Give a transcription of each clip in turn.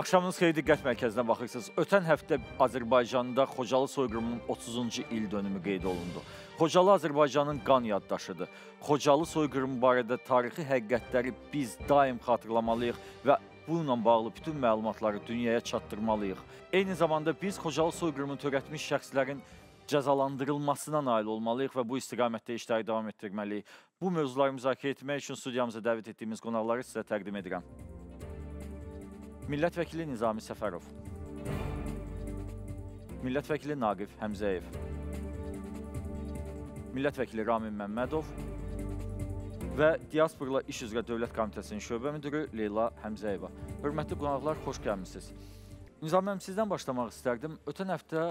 Axşamınız xeyir diqqət mərkəzinə baxırsınız. Ötən həftə Azərbaycanda Xocalı soyqırımının 30-cu il dönümü qeyd olundu. Xocalı Azərbaycanın qan yaddaşıdır. Xocalı soyqırımı barədə tarixi həqiqətləri biz daim xatırlamalıyıq və bununla bağlı bütün məlumatları dünyaya çatdırmalıyıq. Eyni zamanda biz Xocalı soyqırımını törətmiş şəxslərin cəzalandırılmasına nail olmalıyıq və bu istiqamətdə işləri davam etdirməliyik. Bu mövzuları müzakirə etmək üçün studiyamıza dəvət etdiyimiz qonaqları sizə təqdim edirəm. Millət vəkili Nizami Səfərov. Millət vəkili Naqif Həmzəyev. Millət vəkili Ramin Məmmədov və Diasporla İş üzrə Dövlət Komitəsinin şöbə müdürü Leyla Həmzəyeva. Hörmətli qonaqlar, xoş gəlmisiniz. Nizam əm, sizdən başlamaq istərdim. Ötən həftə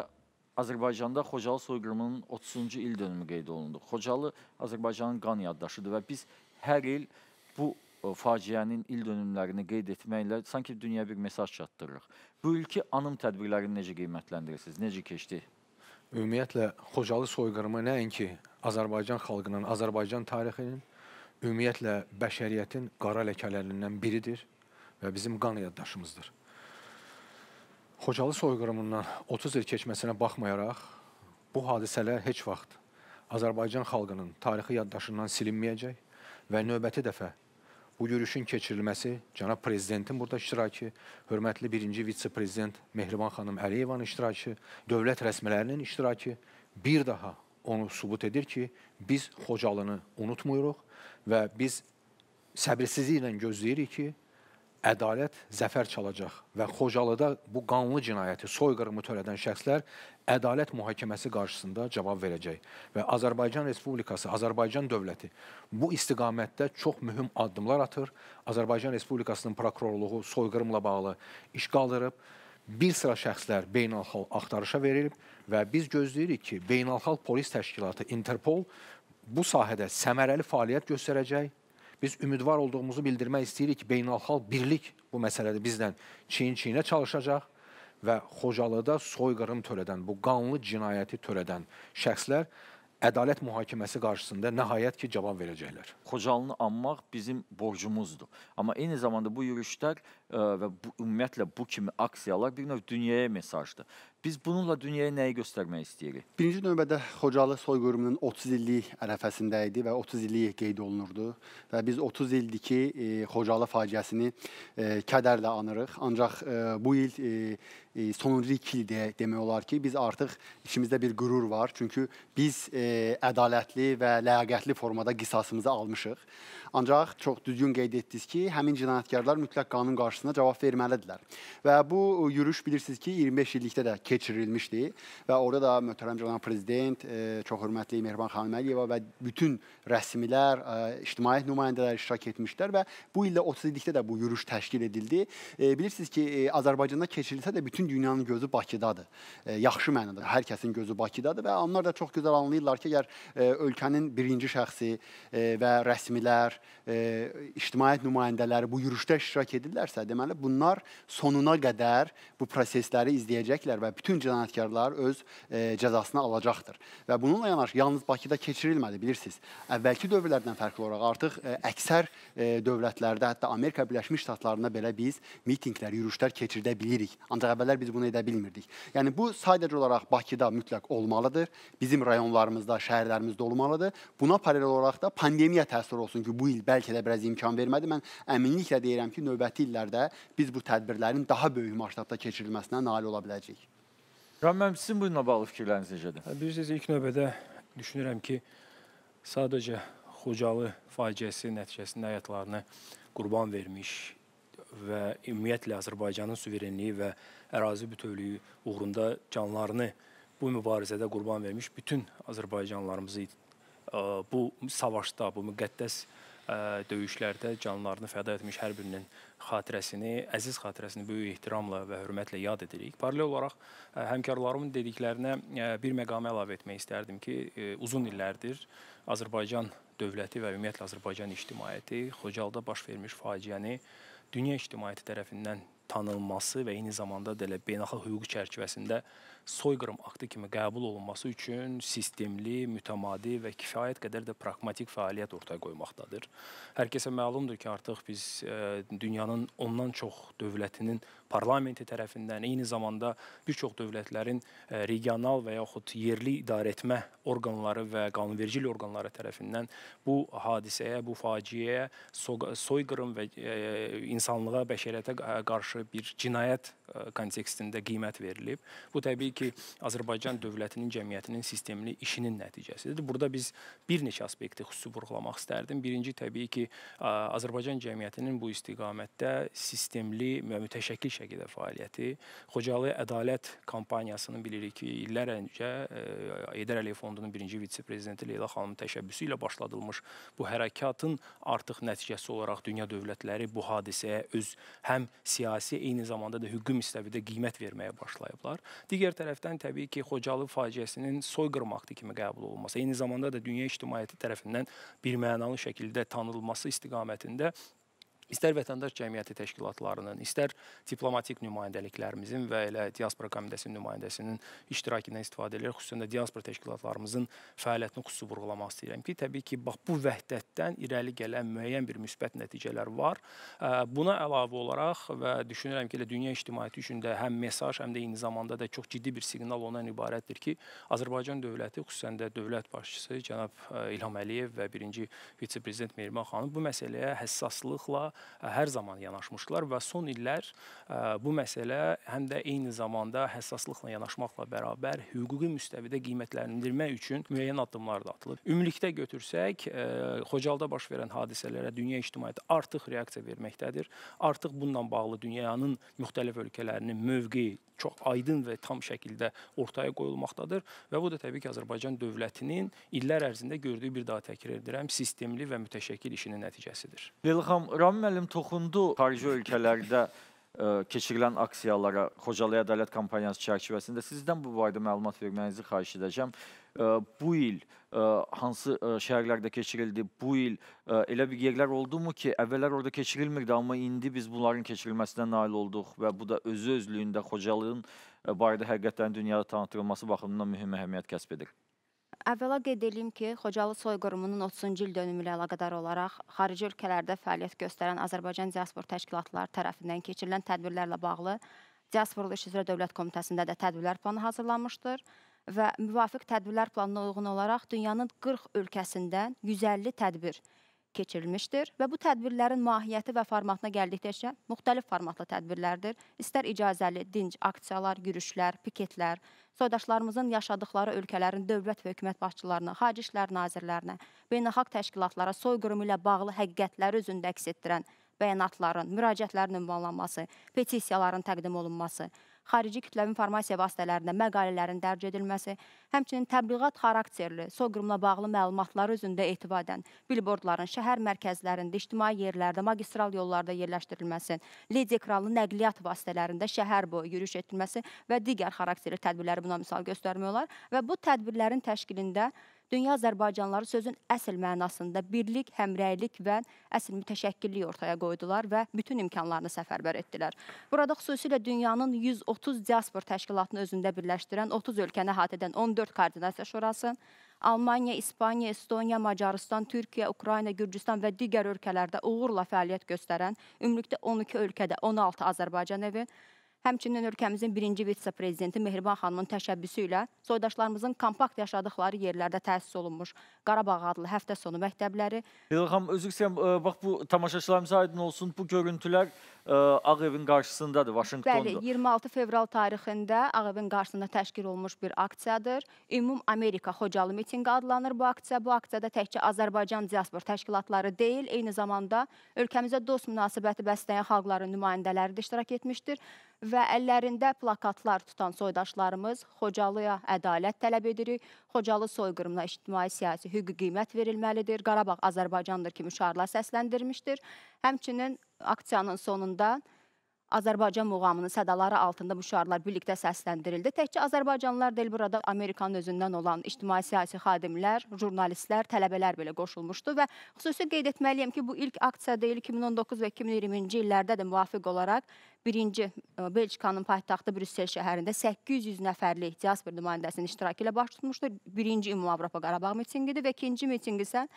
Azərbaycanda Xocalı soyqırımının 30-cu il dönümü qeyd olundu. Xocalı Azərbaycanın qan yaddaşıdır və biz hər il bu o faciənin il dönümlərini qeyd etməklə sanki dünyaya bir mesaj çatdırırıq. Bu ilki anım tədbirlərini necə qiymətləndirirsiniz? Necə keçdi? Ümumiyyətlə Xocalı soyqırımı nəinki Azərbaycan xalqının, Azərbaycan tarixinin, ümumiyyətlə bəşəriyyətin qara ləkələrindən biridir və bizim qan yaddaşımızdır. Xocalı soyqırımından 30 il keçməsinə baxmayaraq bu hadisələr heç vaxt Azərbaycan xalqının tarixi yaddaşından silinməyəcək və növbəti dəfə Bu görüşün keçirilməsi, cənab prezidentin burada iştirakı, hörmətli birinci vitse-prezident Mehriban xanım Əliyevanın iştirakı, dövlət rəsmilərinin iştirakı bir daha onu sübut edir ki, biz Xocalını unutmuruq və biz səbirsizliklə gözləyirik ki, ədalət zəfər çalacaq və Xocalıda bu qanlı cinayəti, soyqırımı törədən şəxslər ədalət mühakiməsi qarşısında cavab verəcək. Və Azərbaycan Respublikası, Azərbaycan dövləti bu istiqamətdə çox mühüm addımlar atır. Azərbaycan Respublikasının prokurorluğu soyqırımla bağlı iş qaldırıb, bir sıra şəxslər beynəlxalq axtarışa verilib və biz gözləyirik ki, beynəlxalq polis təşkilatı Interpol bu sahədə səmərəli fəaliyyət göstərəcək Biz ümidvar olduğumuzu bildirmək istəyirik ki, beynəlxalq birlik bu məsələdə bizdən çiyin-çiyinə çalışacaq və Xocalıda soyqırım törədən, bu qanlı cinayəti törədən şəxslər ədalət mühakiməsi qarşısında nəhayət ki, cavab verəcəklər. Xocalını anmaq bizim borcumuzdur. Amma eyni zamanda bu yürüşlər ə, e, və bu, ümumiyyətlə bu kimi aksiyalar bir növ dünyaya mesajdır. Biz bununla dünyaya nəyi göstərmək istəyirik? Birinci növbədə Xocalı soyqırımının 30 illik ərəfəsində idi və 30 illik qeyd olunurdu və biz 30 ildir ki, e, Xocalı faciəsini e, kədərlə anırıq. Ancaq e, bu il sonuncu iki il deyə, demək olar ki, biz artıq içimizdə bir qürur var. Çünki biz ədalətli və ləyaqətli formada qisasımızı almışıq. Ancaq çox düzgün qeyd etdiniz ki, həmin cinayətkarlar mütləq qanun qarşısında cavab verməlidirlər. Və bu e, yürüyüş bilirsiniz ki, 25 illikdə də keçirilmişdi və orada da möhtərəm cənab prezident, e, çox hörmətli Mehriban xanım Əliyeva və bütün rəsmilər, e, ictimai nümayəndələr iştirak etmişdilər və bu ildə 30 illikdə də bu yürüyüş təşkil edildi. Bilirsiniz ki, Azərbaycanda keçirilsə də bütün dünyanın gözü Bakıdadır. Yaxşı mənada hər kəsin gözü Bakıdadır və onlar da çox gözəl anlayırlar ki, əgər ölkənin birinci şəxsi və rəsmilər, e, ictimaiyyət nümayəndələri bu yürüşdə iştirak edirlərsə, deməli bunlar sonuna qədər bu prosesləri izləyəcəklər və bütün cinayətkarlar öz e, cəzasını alacaqdır. Və bununla yanaşı yalnız Bakıda keçirilmədi, bilirsiniz. Əvvəlki dövrlərdən fərqli olaraq artıq e, əksər e, dövlətlərdə, hətta Amerika Birləşmiş Ştatlarında belə biz mitinqlər, yürüşlər keçirdə bilirik. Ancaq əvvəllər biz bunu edə bilmirdik. Yəni bu sadəcə olaraq Bakıda mütləq olmalıdır. Bizim rayonlarımızda, şəhərlərimizdə olmalıdır. Buna paralel olaraq da pandemiya təsiri olsun ki, bu bu il bəlkə də biraz imkan vermədi. Mən əminliklə deyirəm ki, növbəti illərdə biz bu tədbirlərin daha böyük masштабda keçirilməsinə nail ola biləcəyik. Ram müəllim, sizin bununla bağlı fikirləriniz necədir? Hə, Bilirsiniz, ilk növbədə düşünürəm ki, sadəcə Xocalı faciəsi nəticəsində həyatlarını qurban vermiş və ümumiyyətlə Azərbaycanın suverenliyi və ərazi bütövlüyü uğrunda canlarını bu mübarizədə qurban vermiş bütün Azərbaycanlarımızı e, bu savaşda, bu müqəddəs döyüşlərdə canlarını fəda etmiş hər birinin xatirəsini, əziz xatirəsini böyük ehtiramla və hörmətlə yad edirik. Paralel olaraq həmkarlarımın dediklərinə bir məqamı əlavə etmək istərdim ki, uzun illərdir Azərbaycan dövləti və ümumiyyətlə Azərbaycan ictimaiyyəti Xocalda baş vermiş faciəni dünya ictimaiyyəti tərəfindən tanınması və eyni zamanda da elə beynəlxalq hüquq çərçivəsində soyqırım aktı kimi qəbul olunması üçün sistemli, mütəmadi və kifayət qədər də praqmatik fəaliyyət ortaya qoymaqdadır. Hər kəsə məlumdur ki, artıq biz e, dünyanın ondan çox dövlətinin parlamenti tərəfindən, eyni zamanda bir çox dövlətlərin e, regional və yaxud yerli idarəetmə orqanları və qanunvericilik orqanları tərəfindən bu hadisəyə, bu faciəyə, soyqırım və e, insanlığa, bəşəriyyətə qarşı bir cinayət e, kontekstində qiymət verilib. Bu təbii ki, Azərbaycan dövlətinin, cəmiyyətinin sistemli işinin nəticəsidir. Burada biz bir neçə aspekti xüsusi vurğulamaq istərdim. Birinci təbii ki, Azərbaycan cəmiyyətinin bu istiqamətdə sistemli və mütəşəkkil şəkildə fəaliyyəti. Xocalı Ədalət kampaniyasının bilirik ki, illər öncə e, Heydər Əliyev fondunun birinci vitse-prezidenti Leyla xanımın təşəbbüsü ilə başladılmış bu hərəkatın artıq nəticəsi olaraq dünya dövlətləri bu hadisəyə öz həm siyasi, eyni zamanda da hüquqi müstəvidə qiymət verməyə başlayıblar. Digər tərəfdən təbii ki, Xocalı faciəsinin soyqırım aktı kimi qəbul olunması, eyni zamanda da dünya ictimaiyyəti tərəfindən birmənalı şəkildə tanınması istiqamətində İstər vətəndaş cəmiyyəti təşkilatlarının, istər diplomatik nümayəndəliklərimizin və elə diaspora komitəsinin nümayəndəsinin iştirakından istifadə edilir. Xüsusən də diaspora təşkilatlarımızın fəaliyyətini xüsusi vurğulamaq istəyirəm ki, təbii ki, bax bu vəhdətdən irəli gələn müəyyən bir müsbət nəticələr var. Buna əlavə olaraq və düşünürəm ki, elə dünya ictimaiyyəti üçün də həm mesaj, həm də eyni zamanda da çox ciddi bir siqnal ondan ibarətdir ki, Azərbaycan dövləti, xüsusən də dövlət başçısı cənab İlham Əliyev və birinci vitse-prezident Meyrimə xanım bu məsələyə həssaslıqla hər zaman yanaşmışdılar və son illər bu məsələ həm də eyni zamanda həssaslıqla yanaşmaqla bərabər hüquqi müstəvidə qiymətləndirmək üçün müəyyən addımlar da atılıb. Ümumilikdə götürsək, Xocalda baş verən hadisələrə dünya ictimaiyyəti artıq reaksiya verməkdədir. Artıq bununla bağlı dünyanın müxtəlif ölkələrinin mövqeyi çox aydın və tam şəkildə ortaya qoyulmaqdadır və bu da təbii ki, Azərbaycan dövlətinin illər ərzində gördüyü bir daha təkrar edirəm, sistemli və mütəşəkkil işinin nəticəsidir. Leyla xanım, Ramin müəllim toxundu xarici ölkələrdə ə, e, keçirilən aksiyalara Xocalı Ədalət kampaniyası çərçivəsində sizdən bu barədə məlumat verməyinizi xahiş edəcəm. Ə, e, bu il ə, e, hansı ə, şəhərlərdə keçirildi? Bu il ə, elə bir yerlər oldumu ki, əvvəllər orada keçirilmirdi, amma indi biz bunların keçirilməsinə nail olduq və bu da özü özlüyündə Xocalının barədə həqiqətlərin dünyada tanıtılması baxımından mühüm əhəmiyyət kəsb edir. Əvvəla qeyd edeyim ki, Xocalı soyqırımının 30-cu il dönümü ilə əlaqədar olaraq xarici ölkələrdə fəaliyyət göstərən Azərbaycan diaspor təşkilatları tərəfindən keçirilən tədbirlərlə bağlı Diasporlu İş üzrə Dövlət Komitəsində də tədbirlər planı hazırlanmışdır və müvafiq tədbirlər planına uyğun olaraq dünyanın 40 ölkəsindən 150 tədbir keçirilmişdir və bu tədbirlərin mahiyyəti və formatına gəldikdə isə müxtəlif formatlı tədbirlərdir. İstər icazəli dinc aksiyalar, yürüşlər, piketlər, soydaşlarımızın yaşadıkları ölkələrin dövlət və hökumət başçılarına, xarici işlər nazirlərinə, beynəlxalq təşkilatlara soyqırımı ilə bağlı həqiqətləri özündə əks etdirən bəyanatların, müraciətlərin ünvanlanması, petisiyaların təqdim olunması, xarici kütləvi informasiya vasitələrində məqalələrin dərc edilməsi, həmçinin təbliğat xarakterli soqırımla bağlı məlumatları özündə etibadən bilbordların şəhər mərkəzlərində, ictimai yerlərdə, magistral yollarda yerləşdirilməsi, led ekranlı nəqliyyat vasitələrində şəhər boyu yürüyüş etdirilməsi və digər xarakterli tədbirləri buna misal göstərmək olar və bu tədbirlərin təşkilində dünya azərbaycanlıları sözün əsl mənasında birlik, həmrəylik və əsl mütəşəkkillik ortaya qoydular və bütün imkanlarını səfərbər etdilər. Burada xüsusilə dünyanın 130 diaspor təşkilatını özündə birləşdirən 30 ölkəni əhatə edən 14 koordinasiya şurası, Almaniya, İspaniya, Estoniya, Macaristan, Türkiyə, Ukrayna, Gürcüstan və digər ölkələrdə uğurla fəaliyyət göstərən, ümumilikdə 12 ölkədə 16 Azərbaycan evi, Həmçinin ölkəmizin birinci vitse-prezidenti Mehriban xanımın təşəbbüsü ilə soydaşlarımızın kompakt yaşadıqları yerlərdə təsis olunmuş Qarabağ adlı həftə sonu məktəbləri. İlham, özür istəyirəm, e, bax bu tamaşaçılarımıza aydın olsun, bu görüntülər e, Ağ evin qarşısındadır, Vaşinqtonda. Bəli, 26 fevral tarixində Ağ evin qarşısında təşkil olmuş bir aksiyadır. Ümum Amerika Xocalı mitinqi adlanır bu aksiya. Bu aksiyada təkcə Azərbaycan diaspor təşkilatları deyil, eyni zamanda ölkəmizə dost münasibəti bəsləyən xalqların nümayəndələri də iştirak etmişdir və əllərində plakatlar tutan soydaşlarımız Xocalıya ədalət tələb edirik. Xocalı soyqırımına ictimai-siyasi hüquqi qiymət verilməlidir. Qarabağ Azərbaycandır kimi şarlar səsləndirmişdir. Həmçinin aksiyanın sonunda Azərbaycan muğamının sədaları altında bu şüarlar birlikdə səsləndirildi. Təkcə azərbaycanlılar deyil, burada Amerikanın özündən olan ictimai-siyasi xadimlər, jurnalistlər, tələbələr belə qoşulmuşdu və xüsusi qeyd etməliyəm ki, bu ilk aksiya deyil, 2019 və 2020-ci illərdə də müvafiq olaraq birinci e, Belçikanın paytaxtı Brüssel şəhərində 800 nəfərlik diaspor nümayəndəsinin iştirakı ilə baş tutmuşdur. Birinci Ümumi Avropa Qarabağ mitinqidir və ikinci mitinq isə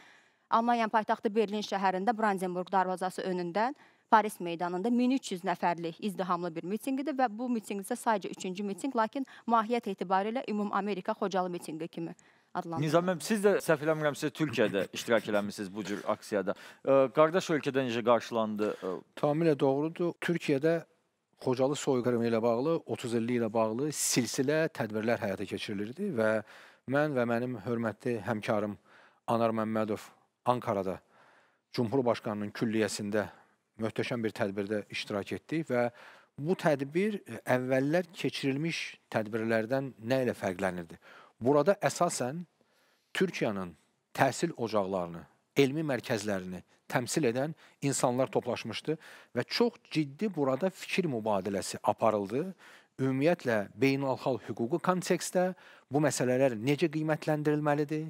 Almaniyanın paytaxtı Berlin şəhərində Brandenburg darvazası önündən Paris meydanında 1300 nəfərlik izdihamlı bir mitinqdir və bu mitinq isə sadəcə üçüncü mitinq, lakin mahiyyət etibarilə Ümum Amerika Xocalı mitinqi kimi adlandırılır. Nizam müəllim, siz də səhv eləmirəm, siz Türkiyədə iştirak eləmisiniz bu cür aksiyada. Qardaş ölkədə necə qarşılandı? Tamamilə doğrudur. Türkiyədə Xocalı soyqırımı ilə bağlı, 30 illik ilə bağlı silsilə tədbirlər həyata keçirilirdi və mən və mənim hörmətli həmkarım Anar Məmmədov Ankarada Cumhurbaşqanının külliyəsində möhtəşəm bir tədbirdə iştirak etdik və bu tədbir e, əvvəllər keçirilmiş tədbirlərdən nə ilə fərqlənirdi? Burada əsasən Türkiyənin təhsil ocaqlarını, elmi mərkəzlərini təmsil edən insanlar toplaşmışdı və çox ciddi burada fikir mübadiləsi aparıldı. Ümumiyyətlə, beynəlxalq hüquqi kontekstdə bu məsələlər necə qiymətləndirilməlidir?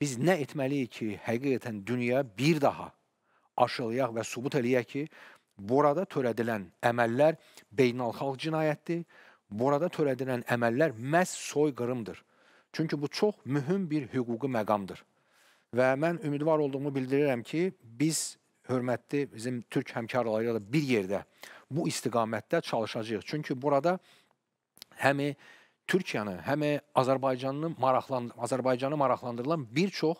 Biz nə etməliyik ki, həqiqətən dünya bir daha aşılayaq və sübut eləyək ki, burada törədilən əməllər beynəlxalq cinayətdir. Burada törədilən əməllər məhz soyqırımdır. Çünki bu çox mühüm bir hüquqi məqamdır. Və mən ümidvar olduğumu bildirirəm ki, biz hörmətli bizim türk həmkarlarıyla da bir yerdə bu istiqamətdə çalışacağıq. Çünki burada həmi Türkiyəni, həmi Azərbaycanı maraqlandır Azərbaycanı maraqlandırılan bir çox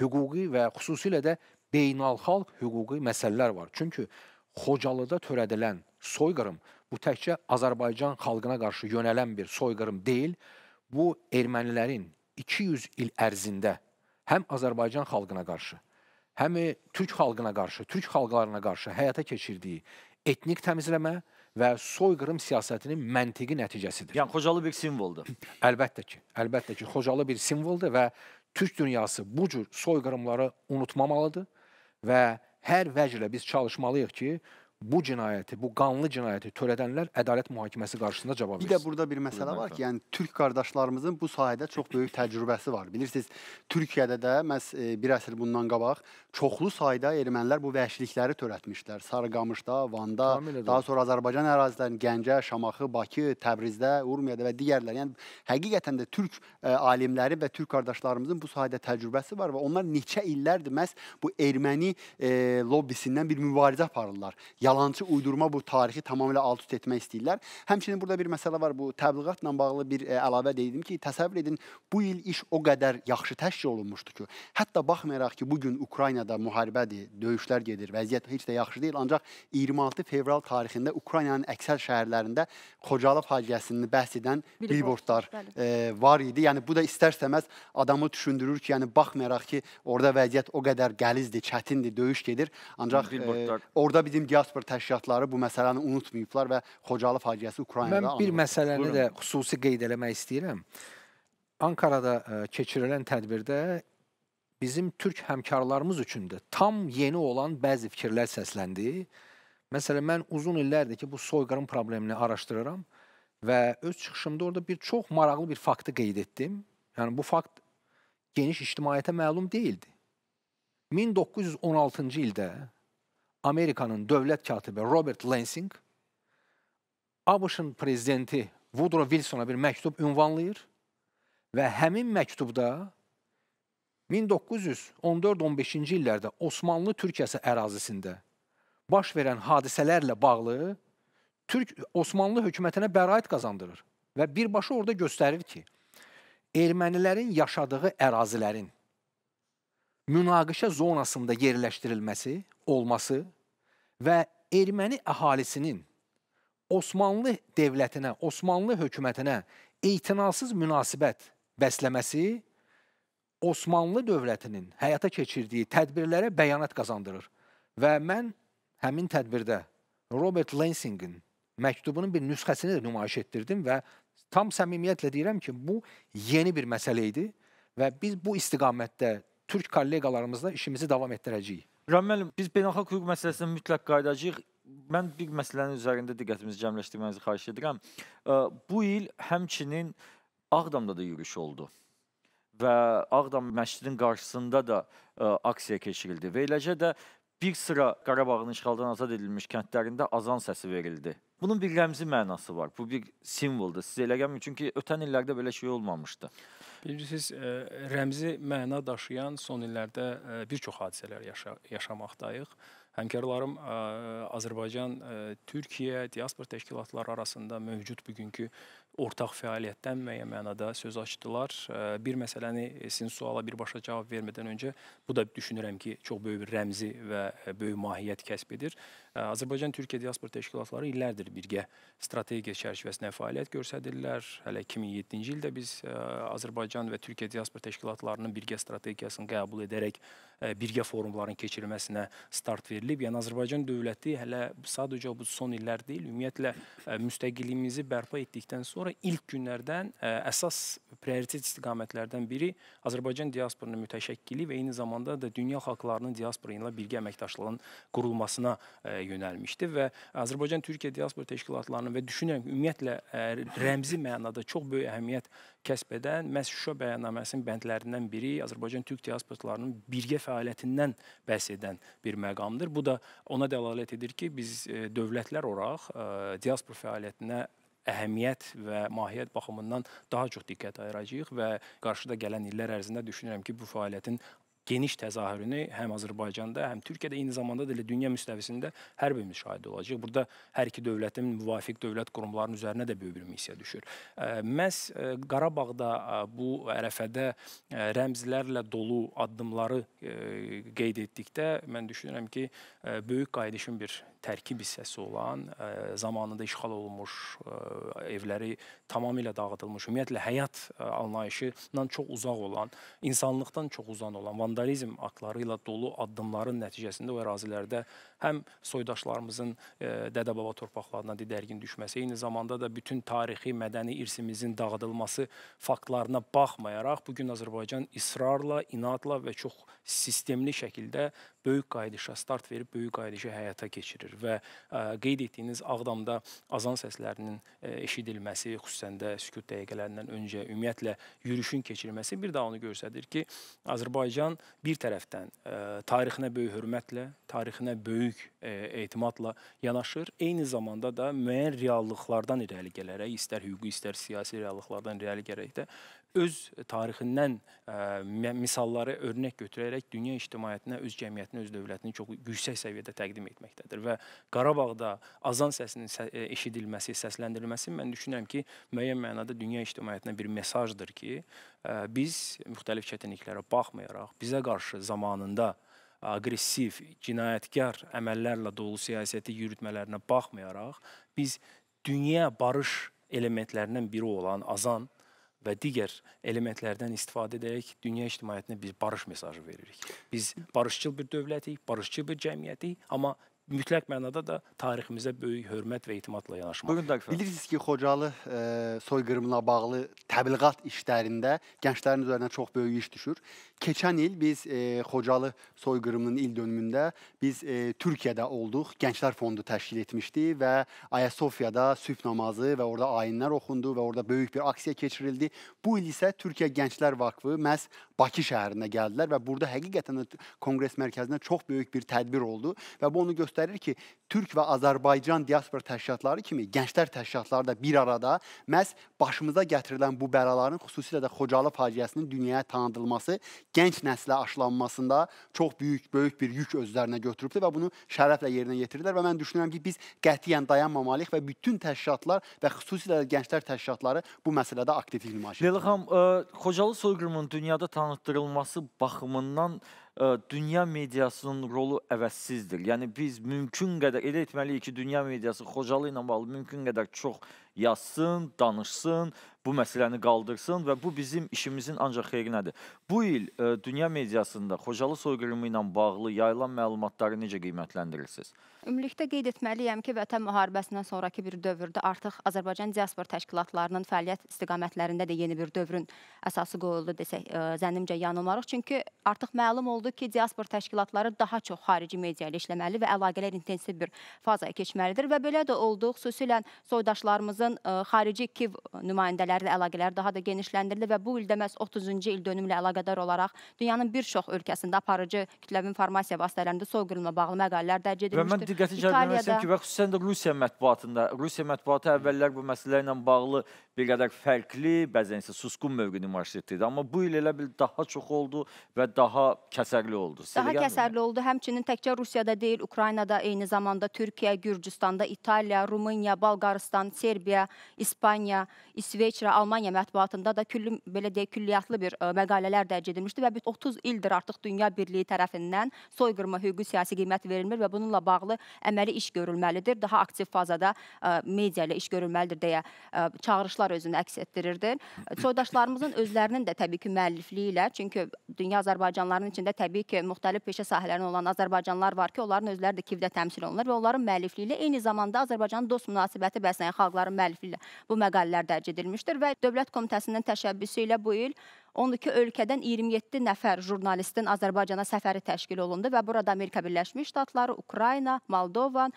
hüquqi və xüsusilə də beynəlxalq hüquqi məsələlər var. Çünki Xocalıda törədilən soyqırım bu təkcə Azərbaycan xalqına qarşı yönələn bir soyqırım deyil. Bu ermənilərin 200 il ərzində həm Azərbaycan xalqına qarşı, həm türk xalqına qarşı, türk xalqlarına qarşı həyata keçirdiyi etnik təmizləmə və soyqırım siyasətinin məntiqi nəticəsidir. Yəni Xocalı bir simvoldur. Əlbəttə ki, əlbəttə ki, Xocalı bir simvoldur və türk dünyası bu cür soyqırımları unutmamalıdır. Və hər vəclə biz çalışmalıyıq ki, bu cinayəti, bu qanlı cinayəti törədənlər ədalət mühakiməsi qarşısında cavab versin. Bir də burada bir məsələ var ki, yəni türk qardaşlarımızın bu sahədə çox böyük təcrübəsi var. Bilirsiniz, Türkiyədə də məhz e, bir əsr bundan qabaq çoxlu sayda ermənilər bu vəhşilikləri törətmişlər. Sarıqamışda, Vanda, Tamil daha sonra Azərbaycan ərazilərinin Gəncə, Şamaxı, Bakı, Təbrizdə, Urmiyada və digərləri. Yəni həqiqətən də türk ə, e, alimləri və türk qardaşlarımızın bu sahədə təcrübəsi var və onlar neçə illərdir məhz bu erməni e, lobbisindən bir mübarizə aparırlar. Yalançı uydurma bu tarixi tamamilə alt üst etmək istəyirlər. Həmçinin burada bir məsələ var. Bu təbliğatla bağlı bir e, əlavə deyildim ki, təsəvvür edin bu il iş o qədər yaxşı təşkil olunmuşdu ki, hətta baxmayaraq ki, bu gün Ukraynada Ukraynada müharibədir, döyüşlər gedir, vəziyyət heç də yaxşı deyil. Ancaq 26 fevral tarixində Ukraynanın əksər şəhərlərində Xocalı faciəsini bəhs edən billboardlar e, var idi. Yəni bu da istər-istəməz adamı düşündürür ki, yəni baxmayaraq ki, orada vəziyyət o qədər gəlizdir, çətindir, döyüş gedir. Ancaq e, orada bizim diaspor təşkilatları bu məsələni unutmayıblar və Xocalı faciəsi Ukraynada Mən bir anılır. məsələni Buyurun. də xüsusi qeyd eləmək istəyirəm. Ankara'da e, keçirilən tədbirdə bizim türk həmkarlarımız üçün də tam yeni olan bəzi fikirlər səsləndi. Məsələn, mən uzun illərdir ki, bu soyqırım problemini araşdırıram və öz çıxışımda orada bir çox maraqlı bir faktı qeyd etdim. Yəni bu fakt geniş ictimaiyyətə məlum deyildi. 1916-cı ildə Amerikanın dövlət katibi Robert Lansing ABŞ-ın prezidenti Woodrow Wilsona bir məktub ünvanlayır və həmin məktubda 1914-15-ci illərdə Osmanlı Türkiyəsi ərazisində baş verən hadisələrlə bağlı Türk Osmanlı hökumətinə bəraət qazandırır və birbaşa orada göstərir ki, ermənilərin yaşadığı ərazilərin münaqişə zonasında yerləşdirilməsi, olması və erməni əhalisinin Osmanlı dövlətinə, Osmanlı hökumətinə eytinasız münasibət bəsləməsi Osmanlı dövlətinin həyata keçirdiyi tədbirlərə bəyanat qazandırır. Və mən həmin tədbirdə Robert Lensingin məktubunun bir nüsxəsini də nümayiş etdirdim və tam səmimiyyətlə deyirəm ki, bu yeni bir məsələ idi və biz bu istiqamətdə türk kolleqalarımızla işimizi davam etdirəcəyik. İbrahim müəllim, biz beynəlxalq hüquq məsələsinə mütləq qayıdacağıq. Mən bir məsələnin üzərində diqqətimizi cəmləşdirmənizi xahiş edirəm. Bu il həmçinin Ağdamda da yürüyüş oldu və Ağdam məscidinin qarşısında da ə, e, aksiya keçirildi və eləcə də bir sıra Qarabağın işğaldan azad edilmiş kəndlərində azan səsi verildi. Bunun bir rəmzi mənası var. Bu bir simvoldur. Siz elə gəlmir çünki ötən illərdə belə şey olmamışdı. Bilirsiniz, e, rəmzi məna daşıyan son illərdə e, bir çox hadisələr yaşa yaşamaqdayıq. Həmkarlarım Azərbaycan, Türkiyə diaspor təşkilatları arasında mövcud bugünkü ortaq fəaliyyətdən müəyyən mənada söz açdılar. Bir məsələni e, sizin suala birbaşa cavab vermədən öncə bu da düşünürəm ki, çox böyük bir rəmzi və e, böyük mahiyyət kəsb edir. Azərbaycan-Türkiyə diaspor təşkilatları illərdir birgə strategiya çərçivəsində fəaliyyət göstərirlər. Hələ 2007-ci ildə biz e, Azərbaycan və Türkiyə diaspor təşkilatlarının birgə strategiyasını qəbul edərək e, birgə forumların keçirilməsinə start verilib. Yəni Azərbaycan dövləti hələ sadəcə bu son illər deyil, ümumiyyətlə e, müstəqilliyimizi bərpa etdikdən sonra ilk günlərdən əsas prioritet istiqamətlərdən biri Azərbaycan diasporunun mütəşəkkili və eyni zamanda da dünya xalqlarının diaspora ilə birgə əməkdaşlığın qurulmasına yönəlmişdi və Azərbaycan-Türkiyə diaspora təşkilatlarının və düşünürəm ki, ümumiyyətlə e, rəmzi mənada çox böyük əhəmiyyət kəsb edən məhz Şuşa bəyannaməsinin bəndlərindən biri Azərbaycan-Türk diasporalarının birgə fəaliyyətindən bəhs edən bir məqamdır. Bu da ona dəlalət edir ki, biz e, dövlətlər olaraq e, diaspora fəaliyyətinə əhəmiyyət və mahiyyət baxımından daha çox diqqət ayıracağıq və qarşıda gələn illər ərzində düşünürəm ki, bu fəaliyyətin geniş təzahürünü həm Azərbaycanda, həm Türkiyədə, eyni zamanda da elə dünya müstəvisində hər birimiz şahid olacağıq. Burada hər iki dövlətin müvafiq dövlət qurumlarının üzərinə də böyük bir missiya düşür. Məs Qarabağda bu ərəfədə rəmzlərlə dolu addımları qeyd etdikdə mən düşünürəm ki, böyük qayıdışın bir tərkib hissəsi olan, zamanında işğal olunmuş evləri tamamilə dağıdılmış, ümumiyyətlə həyat anlayışından çox uzaq olan, insanlıqdan çox uzan olan vandalizm vandalizm aktları ilə dolu addımların nəticəsində o ərazilərdə həm soydaşlarımızın e, dədə-baba torpaqlarına didərgin düşməsi, eyni zamanda da bütün tarixi, mədəni irsimizin dağıdılması faktlarına baxmayaraq, bugün Azərbaycan israrla, inadla və çox sistemli şəkildə böyük qayıdışa start verib, böyük qayıdışı həyata keçirir və e, qeyd etdiyiniz Ağdamda azan səslərinin e, eşidilməsi, xüsusən də sükut dəqiqələrindən öncə ümumiyyətlə yürüşün keçirilməsi bir daha onu göstərir ki, Azərbaycan bir tərəfdən tarixinə böyük hörmətlə, tarixinə böyük böyük e, etimadla yanaşır. Eyni zamanda da müəyyən reallıqlardan irəli gələrək, istər hüquqi, istər siyasi reallıqlardan irəli gələrək də öz tarixindən e, ə, misalları örnək götürərək dünya ictimaiyyətinə, öz cəmiyyətinə, öz dövlətini çox yüksək səviyyədə təqdim etməkdədir və Qarabağda azan səsinin sə e, eşidilməsi, səsləndirilməsi mən düşünürəm ki, müəyyən mənada dünya ictimaiyyətinə bir mesajdır ki, ə, e, biz müxtəlif çətinliklərə baxmayaraq bizə qarşı zamanında agressiv, cinayətkar əməllərlə dolu siyasəti yürütmələrinə baxmayaraq, biz dünya barış elementlərindən biri olan azan və digər elementlərdən istifadə edərək dünya ictimaiyyətinə biz barış mesajı veririk. Biz barışçıl bir dövlətik, barışçıl bir cəmiyyətik, amma mütləq mənada da tariximizə böyük hörmət və etimadla yanaşmaq. Bugün Daqfar. Bilirsiniz ki, Xocalı e, soyqırımına bağlı təbliğat işlərində gənclərin üzərinə çox böyük iş düşür. Keçən il biz e, Xocalı soyqırımının il dönümündə biz e, Türkiyədə olduq. Gənclər Fondu təşkil etmişdi və Ayasofyada sübh namazı və orada ayinlər oxundu və orada böyük bir aksiya keçirildi. Bu il isə Türkiyə Gənclər Vakfı məhz Bakı şəhərinə gəldilər və burada həqiqətən də Konqres mərkəzində çox böyük bir tədbir oldu və bu onu göstərir ki, Türk və Azərbaycan diaspora təşkilatları kimi gənclər təşkilatları da bir arada məhz başımıza gətirilən bu bəlaların xüsusilə də Xocalı faciəsinin dünyaya tanıdılması, gənc nəslə aşılanmasında çox böyük böyük bir yük özlərinə götürübdü və bunu şərəflə yerinə yetirdilər və mən düşünürəm ki, biz qətiyyən dayanmamalıyıq və bütün təşkilatlar və xüsusilə də gənclər təşkilatları bu məsələdə aktivlik nümayiş edir. Leyla xanım, Xocalı soyqırımının dünyada tanıtdırılması baxımından dünya mediasının rolu əvəzsizdir. Yəni biz mümkün qədər elə etməliyik ki, dünya mediası Xocalı ilə bağlı mümkün qədər çox yazsın, danışsın, bu məsələni qaldırsın və bu bizim işimizin ancaq xeyrinədir. Bu il ə, e, dünya mediasında Xocalı soyqırımı ilə bağlı yayılan məlumatları necə qiymətləndirirsiniz? Ümumilikdə qeyd etməliyəm ki, Vətən müharibəsindən sonrakı bir dövrdə artıq Azərbaycan diaspor təşkilatlarının fəaliyyət istiqamətlərində də yeni bir dövrün əsası qoyuldu desək, ə, e, zənnimcə yanılmarıq. Çünki artıq məlum oldu ki, diaspor təşkilatları daha çox xarici media ilə işləməli və əlaqələr intensiv bir fazaya keçməlidir və belə də oldu. Xüsusilə soydaşlarımızın Rusiyanın e, xarici Kiv e, nümayəndələri ilə əlaqələri daha da genişləndirildi və bu ildə məhz 30-cu il dönümlə əlaqədar olaraq dünyanın bir çox ölkəsində aparıcı kütləvi informasiya vasitələrində soyqırımla bağlı məqalələr dərc edilmişdir. Və mən diqqəti cəlb etmək ki, və xüsusən də Rusiya mətbuatında, Rusiya mətbuatı əvvəllər bu məsələlərlə bağlı bir qədər fərqli, bəzən isə susqun mövqe nümayiş etdirdi. Amma bu il elə bil daha çox oldu və daha kəsərli oldu. Sizə daha kəsərli oldu. Həmçinin təkcə Rusiyada deyil, Ukraynada, eyni zamanda Türkiyə, Gürcüstanda, İtaliya, Rumıniya, Balqaristan, Serbiya Türkiyə, İspaniya, İsveç və Almaniya mətbuatında da külli belə deyək külliyyatlı bir e, məqalələr dərc edilmişdi və 30 ildir artıq Dünya Birliyi tərəfindən soyqırma hüquqi siyasi qiymət verilmir və bununla bağlı əməli iş görülməlidir. Daha aktiv fazada e, media ilə iş görülməlidir deyə e, çağırışlar özünü əks etdirirdi. Soydaşlarımızın özlərinin də təbii ki, müəllifliyi ilə, çünki dünya Azərbaycanlarının içində təbii ki, müxtəlif peşə sahələrində olan Azərbaycanlar var ki, onların özləri də Kivdə təmsil olunur və onların müəllifliyi ilə eyni zamanda Azərbaycanın dost münasibəti bəsləyən xalqların müəllifliyi müəllifliklə bu məqalələr dərc edilmişdir və Dövlət Komitəsinin təşəbbüsü ilə bu il 12 ölkədən 27 nəfər jurnalistin Azərbaycana səfəri təşkil olundu və burada Amerika Birləşmiş Ştatları, Ukrayna, Moldova,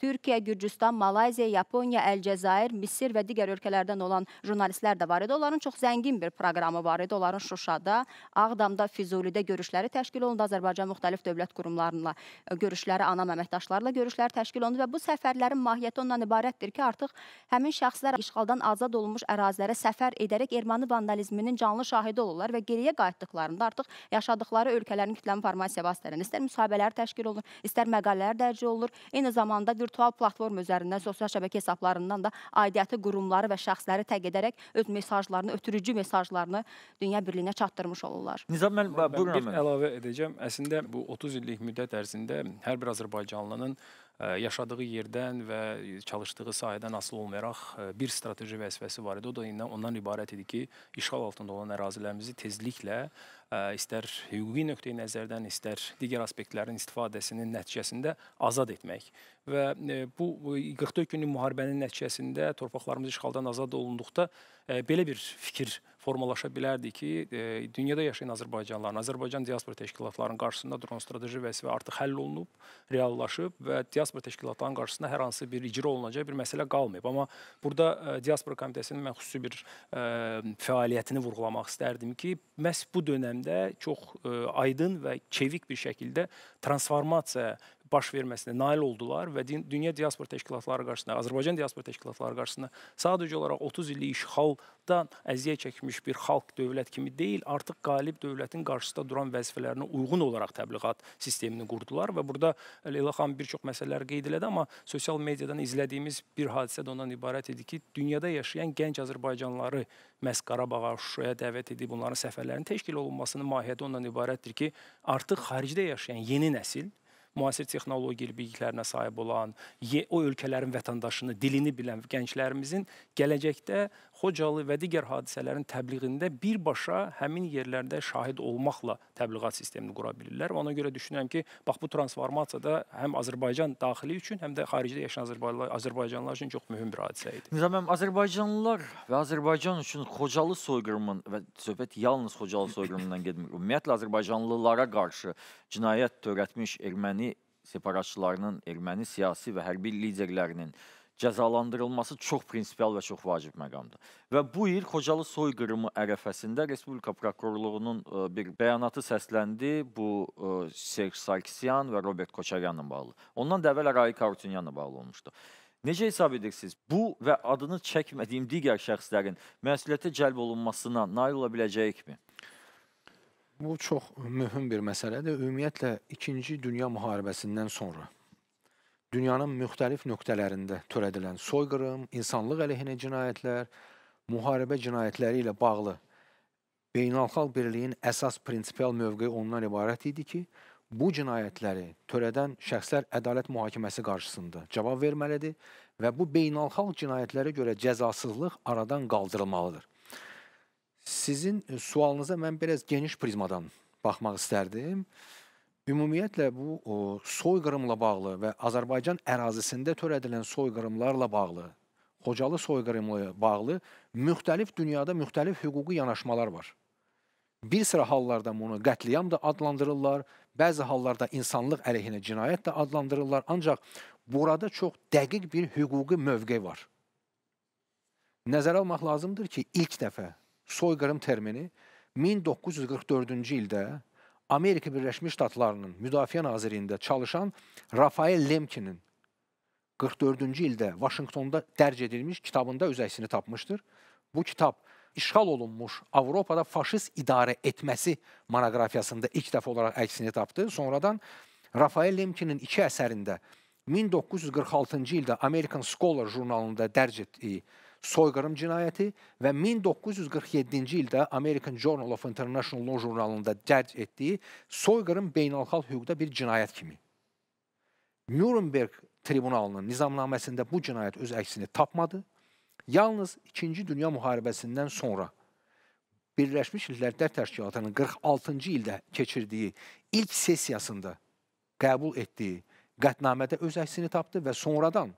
Türkiyə, Gürcüstan, Malayziya, Yaponiya, Əlcəzair, Misir və digər ölkələrdən olan jurnalistlər də var idi. Onların çox zəngin bir proqramı var idi. Onların Şuşada, Ağdamda, Füzulidə görüşləri təşkil olundu. Azərbaycan müxtəlif dövlət qurumlarıyla e, görüşləri, ana əməkdaşlarla görüşlər təşkil olundu və bu səfərlərin mahiyyəti ondan ibarətdir ki, artıq həmin şəxslər işğaldan azad olunmuş ərazilərə səfər edərək erməni vandalizminin canlı şahidi olurlar və geriyə qayıtdıqlarında artıq yaşadıkları ölkələrin kütləvi informasiya vasitələri, istər müsahibələr təşkil olunur, istər məqalələr dərc olunur. Eyni zamanda bir virtual platforma üzərindən sosial şəbəkə hesablarından da aidiyyəti qurumları və şəxsləri təq edərək öz mesajlarını, ötürücü mesajlarını dünya birliyinə çatdırmış olurlar. Nizam mən buyurun. Bir əlavə edəcəm. Əslində bu 30 illik müddət ərzində hər bir Azərbaycanlının e, yaşadığı yerdən və çalışdığı sahədən asılı olmayaraq e, bir strateji vəzifəsi var idi. O da ondan ibarət idi ki, işğal altında olan ərazilərimizi tezliklə istər hüquqi nöqteyi nəzərdən, istər digər aspektlərin istifadəsinin nəticəsində azad etmək. Və e, bu 44 günlük müharibənin nəticəsində torpaqlarımız işğaldan azad olunduqda e, belə bir fikir formalaşa bilərdi ki, e, dünyada yaşayan Azərbaycanlıların, Azərbaycan diaspora təşkilatlarının qarşısında duran strateji vəzifə artıq həll olunub, reallaşıb və diaspora təşkilatlarının qarşısında hər hansı bir icra olunacaq bir məsələ qalmayıb. Amma burada diaspora komitəsinin mən xüsusi bir fəaliyyətini vurğulamaq istərdim ki, məhz bu dönəmdə dövründə çox ə, aydın və çevik bir şəkildə transformasiya baş verməsinə nail oldular və dünya diaspor təşkilatları qarşısında, Azərbaycan diaspor təşkilatları qarşısında sadəcə olaraq 30 illik işğaldan əziyyət çəkmiş bir xalq dövlət kimi deyil, artıq qalib dövlətin qarşısında duran vəzifələrinə uyğun olaraq təbliğat sistemini qurdular və burada e, Leyla xanım bir çox məsələlər qeyd elədi, amma sosial mediadan izlədiyimiz bir hadisə də ondan ibarət idi ki, dünyada yaşayan gənc Azərbaycanlıları məhz Qarabağa, Şuşaya dəvət edib bunların səfərlərinin təşkil olunmasının mahiyyəti ondan ibarətdir ki, artıq xaricdə yaşayan yeni nəsil müasir texnologiya biliklərinə sahib olan, o ölkələrin vətəndaşını, dilini bilən gənclərimizin gələcəkdə Xocalı və digər hadisələrin təbliğində birbaşa həmin yerlərdə şahid olmaqla təbliğat sistemini qura bilirlər. Ona görə düşünürəm ki, bax bu transformasiya da həm Azərbaycan daxili üçün, həm də xaricdə yaşayan Azərbaycanlılar, Azərbaycanlılar üçün çox mühüm bir hadisə idi. Mirzə müəllim, Azərbaycanlılar və Azərbaycan üçün Xocalı soyqırımının və söhbət yalnız Xocalı soyqırımından getmir. Ümumiyyətlə Azərbaycanlılara qarşı cinayət törətmiş erməni separatçılarının, erməni siyasi və hərbi liderlərinin cəzalandırılması çox prinsipial və çox vacib məqamdır. Və bu il Xocalı soyqırımı ərəfəsində Respublika prokurorluğunun e, bir bəyanatı səsləndi bu e, Serj Sarkisyan və Robert Koçaryanla bağlı. Ondan da əvvəl Raik Arutunyanla bağlı olmuşdu. Necə hesab edirsiniz? Bu və adını çəkmədiyim digər şəxslərin məsuliyyətə cəlb olunmasına nail ola biləcəyikmi? Bu çox mühüm bir məsələdir. Ümumiyyətlə 2-ci dünya müharibəsindən sonra dünyanın müxtəlif nöqtələrində törədilən soyqırım, insanlıq əleyhinə cinayətlər, müharibə cinayətləri ilə bağlı beynəlxalq birliyin əsas prinsipial mövqeyi ondan ibarət idi ki, bu cinayətləri törədən şəxslər ədalət mühakiməsi qarşısında cavab verməlidir və bu beynəlxalq cinayətlərə görə cəzasızlıq aradan qaldırılmalıdır. Sizin sualınıza mən biraz geniş prizmadan baxmaq istərdim. Ümumiyyətlə bu o, soyqırımla bağlı və Azərbaycan ərazisində törədilən soyqırımlarla bağlı, Xocalı soyqırımla bağlı müxtəlif dünyada müxtəlif hüquqi yanaşmalar var. Bir sıra hallarda bunu qətliyam da adlandırırlar, bəzi hallarda insanlıq əleyhinə cinayət də adlandırırlar, ancaq burada çox dəqiq bir hüquqi mövqe var. Nəzərə almaq lazımdır ki, ilk dəfə soyqırım termini 1944-cü ildə Amerika Birləşmiş Ştatlarının Müdafiə Nazirliyində çalışan Rafael Lemkinin 44-cü ildə Vaşinqtonda dərc edilmiş kitabında öz əksini tapmışdır. Bu kitab işğal olunmuş Avropada faşist idarə etməsi monoqrafiyasında ilk dəfə olaraq əksini tapdı. Sonradan Rafael Lemkinin iki əsərində 1946-cı ildə American Scholar jurnalında dərc etdiyi soyqırım cinayəti və 1947-ci ildə American Journal of International Law jurnalında dərc etdiyi soyqırım beynəlxalq hüquqda bir cinayət kimi. Nuremberg tribunalının nizamnaməsində bu cinayət öz əksini tapmadı. Yalnız 2-ci Dünya müharibəsindən sonra Birləşmiş Millətlər Təşkilatının 46-cı ildə keçirdiyi ilk sessiyasında qəbul etdiyi qətnamədə öz əksini tapdı və sonradan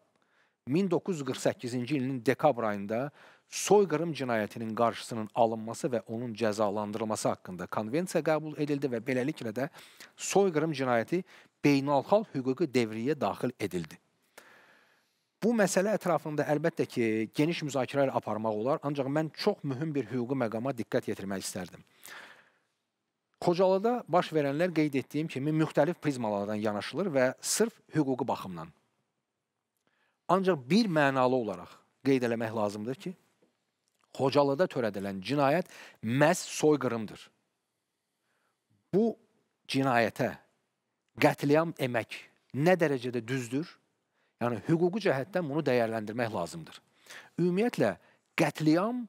1948-ci ilin dekabr ayında soyqırım cinayətinin qarşısının alınması və onun cəzalandırılması haqqında konvensiya qəbul edildi və beləliklə də soyqırım cinayəti beynəlxalq hüquqi devriyə daxil edildi. Bu məsələ ətrafında əlbəttə ki, geniş müzakirələr aparmaq olar, ancaq mən çox mühüm bir hüquqi məqama diqqət yetirmək istərdim. Xocalıda baş verənlər qeyd etdiyim kimi müxtəlif prizmalardan yanaşılır və sırf hüquqi baxımdan Ancaq bir mənalı olaraq qeyd eləmək lazımdır ki, Xocalıda törədilən cinayət məhz soyqırımdır. Bu cinayətə qətliam emək nə dərəcədə düzdür? Yəni hüquqi cəhətdən bunu dəyərləndirmək lazımdır. Ümumiyyətlə qətliam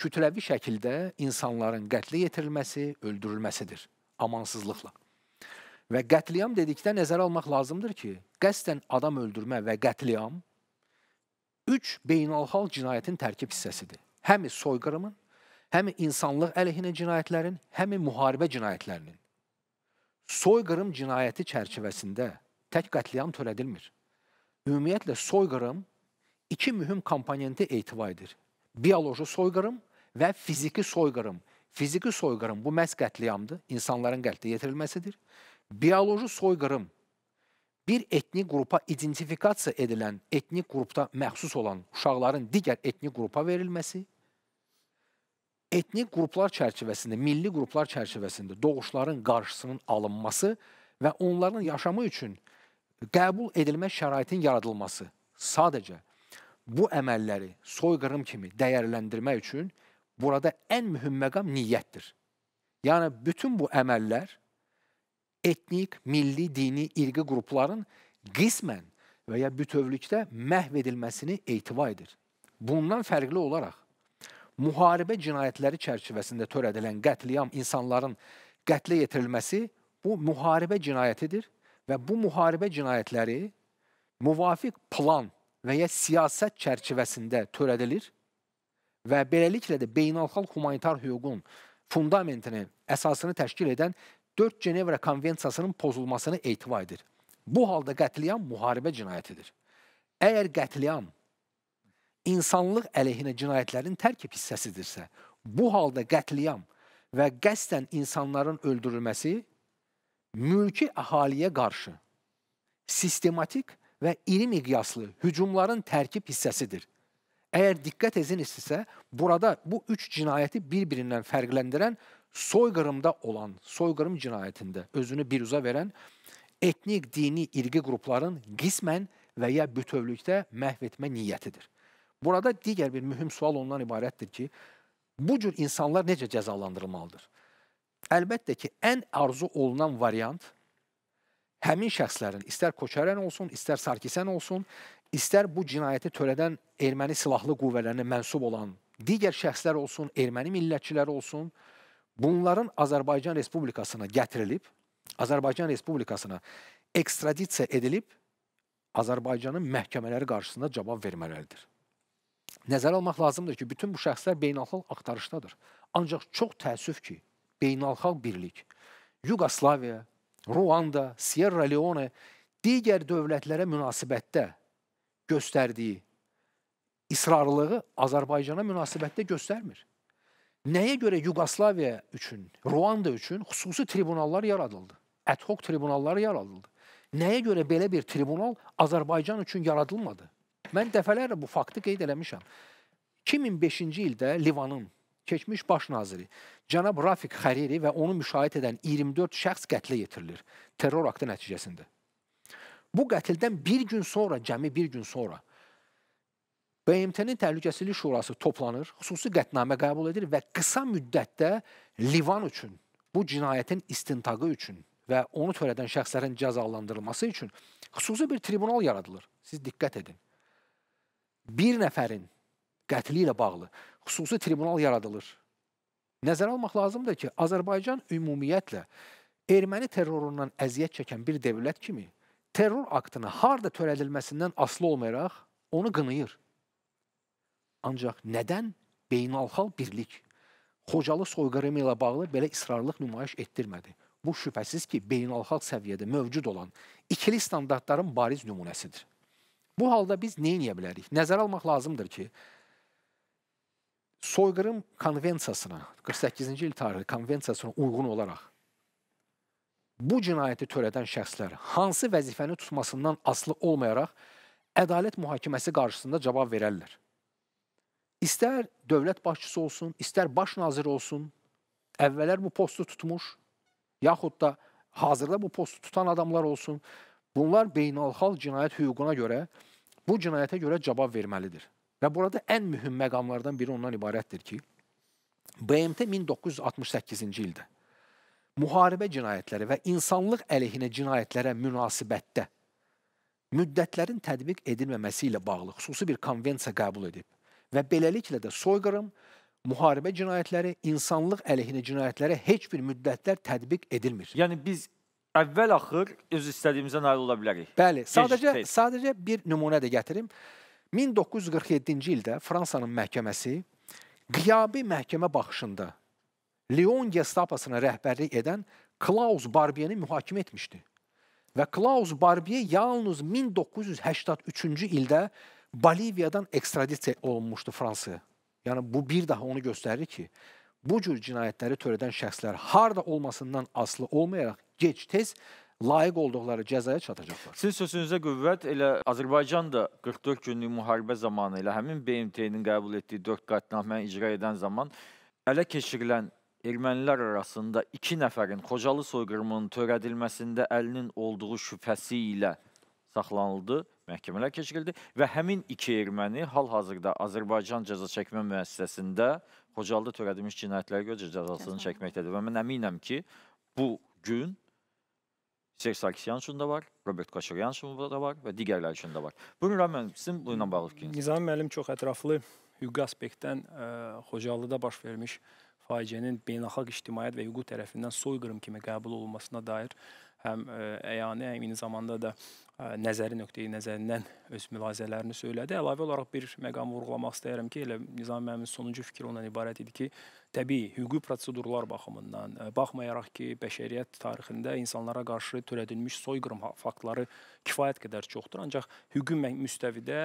kütləvi şəkildə insanların qətlə yetirilməsi, öldürülməsidir amansızlıqla. Və qətliam dedikdə nəzərə almaq lazımdır ki, qəsdən adam öldürmə və qətliam üç beynəlxalq cinayətin tərkib hissəsidir. Həmi soyqırımın, həmi insanlıq əleyhinə cinayətlərin, həmi müharibə cinayətlərinin. Soyqırım cinayəti çərçivəsində tək qətliam törədilmir. Ümumiyyətlə, soyqırım iki mühüm komponenti ehtiva edir. Bioloji soyqırım və fiziki soyqırım. Fiziki soyqırım bu məhz qətliamdır, insanların qətlə yetirilməsidir. Bioloji soyqırım bir etnik qrupa identifikasiya edilən etnik qrupda məxsus olan uşaqların digər etnik qrupa verilməsi, etnik qruplar çərçivəsində, milli qruplar çərçivəsində doğuşların qarşısının alınması və onların yaşamı üçün qəbul edilmə şəraitin yaradılması sadəcə bu əməlləri soyqırım kimi dəyərləndirmək üçün burada ən mühüm məqam niyyətdir. Yəni bütün bu əməllər etnik, milli, dini irqi qrupların qismən və ya bütövlükdə məhv edilməsini eytiva edir. Bundan fərqli olaraq, müharibə cinayətləri çərçivəsində törədilən qətliyam insanların qətlə yetirilməsi bu müharibə cinayətidir və bu müharibə cinayətləri müvafiq plan və ya siyasət çərçivəsində törədilir və beləliklə də beynəlxalq humanitar hüququn fundamentini, əsasını təşkil edən 4 Cenevra Konvensiyasının pozulmasını eytiva edir. Bu halda qətliam müharibə cinayətidir. Əgər qətliam insanlıq əleyhinə cinayətlərin tərkib hissəsidirsə, bu halda qətliam və qəsdən insanların öldürülməsi mülki əhaliyə qarşı sistematik və iri miqyaslı hücumların tərkib hissəsidir. Əgər diqqət ezinizsə, burada bu üç cinayəti bir-birindən fərqləndirən soyqırımda olan, soyqırım cinayətində özünü bir uza verən etnik, dini irqi qrupların qismən və ya bütövlükdə məhv etmə niyyətidir. Burada digər bir mühüm sual ondan ibarətdir ki, bu cür insanlar necə cəzalandırılmalıdır? Əlbəttə ki, ən arzu olunan variant həmin şəxslərin, istər Koçaryan olsun, istər Sarkisyan olsun, istər bu cinayəti törədən erməni silahlı qüvvələrinə mənsub olan digər şəxslər olsun, erməni millətçilər olsun, bunların Azərbaycan Respublikasına gətirilib, Azərbaycan Respublikasına ekstradisiya edilib, Azərbaycanın məhkəmələri qarşısında cavab verməlidir. Nəzərə almaq lazımdır ki, bütün bu şəxslər beynəlxalq axtarışdadır. Ancaq çox təəssüf ki, beynəlxalq birlik Yuqoslaviya, Ruanda, Sierra Leone digər dövlətlərə münasibətdə göstərdiyi israrlığı Azərbaycana münasibətdə göstərmir. Nəyə görə Yuqoslaviya üçün, Ruanda üçün xüsusi tribunallar yaradıldı? Ad hoc tribunallar yaradıldı. Nəyə görə belə bir tribunal Azərbaycan üçün yaradılmadı? Mən dəfələrlə bu faktı qeyd eləmişəm. 2005-ci ildə Livanın keçmiş baş naziri cənab Rafik Hariri və onu müşayiət edən 24 şəxs qətlə yetirilir terror aktı nəticəsində. Bu qətildən bir gün sonra, cəmi bir gün sonra BMT-nin Təhlükəsizlik Şurası toplanır, xüsusi qətnamə qəbul edir və qısa müddətdə Livan üçün, bu cinayətin istintaqı üçün və onu törədən şəxslərin cəzalandırılması üçün xüsusi bir tribunal yaradılır. Siz diqqət edin. Bir nəfərin qətli ilə bağlı xüsusi tribunal yaradılır. Nəzərə almaq lazımdır ki, Azərbaycan ümumiyyətlə erməni terrorundan əziyyət çəkən bir dövlət kimi terror aktını harda törədilməsindən asılı olmayaraq onu qınayır. Ancaq nədən beynəlxalq birlik Xocalı soyqırımı ilə bağlı belə israrlıq nümayiş etdirmədi? Bu şübhəsiz ki, beynəlxalq səviyyədə mövcud olan ikili standartların bariz nümunəsidir. Bu halda biz nə edə bilərik? Nəzərə almaq lazımdır ki, soyqırım konvensiyasına, 48-ci il tarixli konvensiyasına uyğun olaraq bu cinayəti törədən şəxslər hansı vəzifəni tutmasından aslı olmayaraq ədalət mühakiməsi qarşısında cavab verərlər. İstər dövlət başçısı olsun, istər baş nazir olsun, əvvəllər bu postu tutmuş, yaxud da hazırda bu postu tutan adamlar olsun, bunlar beynəlxalq cinayət hüququna görə, bu cinayətə görə cavab verməlidir. Və burada ən mühüm məqamlardan biri ondan ibarətdir ki, BMT 1968-ci ildə müharibə cinayətləri və insanlıq əleyhinə cinayətlərə münasibətdə müddətlərin tətbiq edilməməsi ilə bağlı xüsusi bir konvensiya qəbul edib və beləliklə də soyqırım, müharibə cinayətləri, insanlıq əleyhinə cinayətlərə heç bir müddətlər tətbiq edilmir. Yəni biz əvvəl axır öz istədiyimizə nail ola bilərik. Bəli, sadəcə tez, tez. sadəcə bir nümunə də gətirim. 1947-ci ildə Fransanın məhkəməsi qiyabi məhkəmə baxışında Lyon Gestaposuna rəhbərlik edən Klaus Barbiyeni mühakimə etmişdi. Və Klaus Barbiye yalnız 1983-cü ildə Boliviyadan ekstradisiya olunmuşdu Fransaya. Yəni bu bir daha onu göstərir ki, bu cür cinayətləri törədən şəxslər harda olmasından aslı olmayaraq gec-tez layiq olduqları cəzaya çatacaqlar. Siz sözünüzə qüvvət elə Azərbaycan da 44 günlük müharibə zamanı ilə həmin BMT-nin qəbul etdiyi 4 qətnaməni icra edən zaman ələ keçirilən ermənilər arasında 2 nəfərin Xocalı soyqırımının törədilməsində əlinin olduğu şübhəsi ilə saxlanıldı məhkəmələr keçirildi və həmin iki erməni hal-hazırda Azərbaycan cəza çəkmə müəssisəsində Xocalıda törədilmiş cinayətlərə görə cəzasını çəkməkdədir. Və mən əminəm ki, bu gün Serj Sarkisyan üçün də var, Robert Koçaryan üçün də var və digərlər üçün də var. Buyurun, Ramin, sizin bununla bağlı fikriniz. Nizami müəllim çox ətraflı hüquqi aspektdən ə, e, Xocalıda baş vermiş faciənin beynəlxalq ictimaiyyət və hüquq tərəfindən soyqırım kimi qəbul olunmasına dair həm e, əyani, həm eyni zamanda da nəzəri nöqteyi nəzərindən öz mülahizələrini söylədi. Əlavə olaraq bir məqam vurğulamaq istəyirəm ki, elə Nizam müəllimin sonuncu fikri ondan ibarət idi ki, təbii hüquqi prosedurlar baxımından, baxmayaraq ki, bəşəriyyət tarixində insanlara qarşı törədilmiş soyqırım faktları kifayət qədər çoxdur, ancaq hüquqi müstəvidə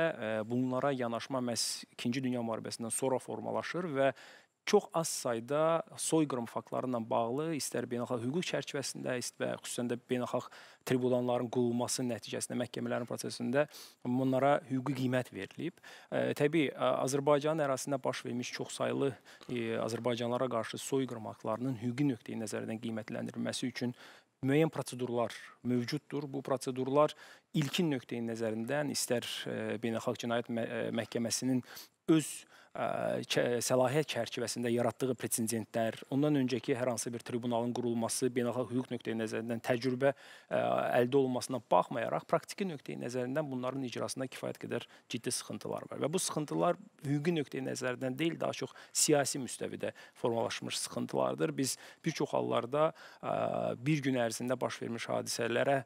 bunlara yanaşma məhz 2-ci dünya müharibəsindən sonra formalaşır və çox az sayda soyqırım faktları ilə bağlı istər beynəlxalq hüquq çərçivəsində və xüsusən də beynəlxalq tribunalların qurulması nəticəsində məhkəmələrin prosesində bunlara hüquqi qiymət verilib. E, təbii Azərbaycanın ərazisində baş vermiş çoxsaylı e, Azərbaycanlara qarşı soyqırım aktlarının hüquqi nöqteyi nəzərdən qiymətləndirilməsi üçün müəyyən prosedurlar mövcuddur. Bu prosedurlar ilkin nöqteyi nəzərindən istər e, Beynəlxalq Cinayət e, Məhkəməsinin öz səlahiyyət çərçivəsində yaratdığı presedentlər, ondan öncəki hər hansı bir tribunalın qurulması, beynəlxalq hüquq nöqteyi nəzərindən təcrübə əldə olmasına baxmayaraq praktiki nöqteyi nəzərindən bunların icrasında kifayət qədər ciddi sıxıntılar var və bu sıxıntılar hüquqi nöqteyi nəzərdən deyil, daha çox siyasi müstəvidə formalaşmış sıxıntılardır. Biz bir çox hallarda bir gün ərzində baş vermiş hadisələrə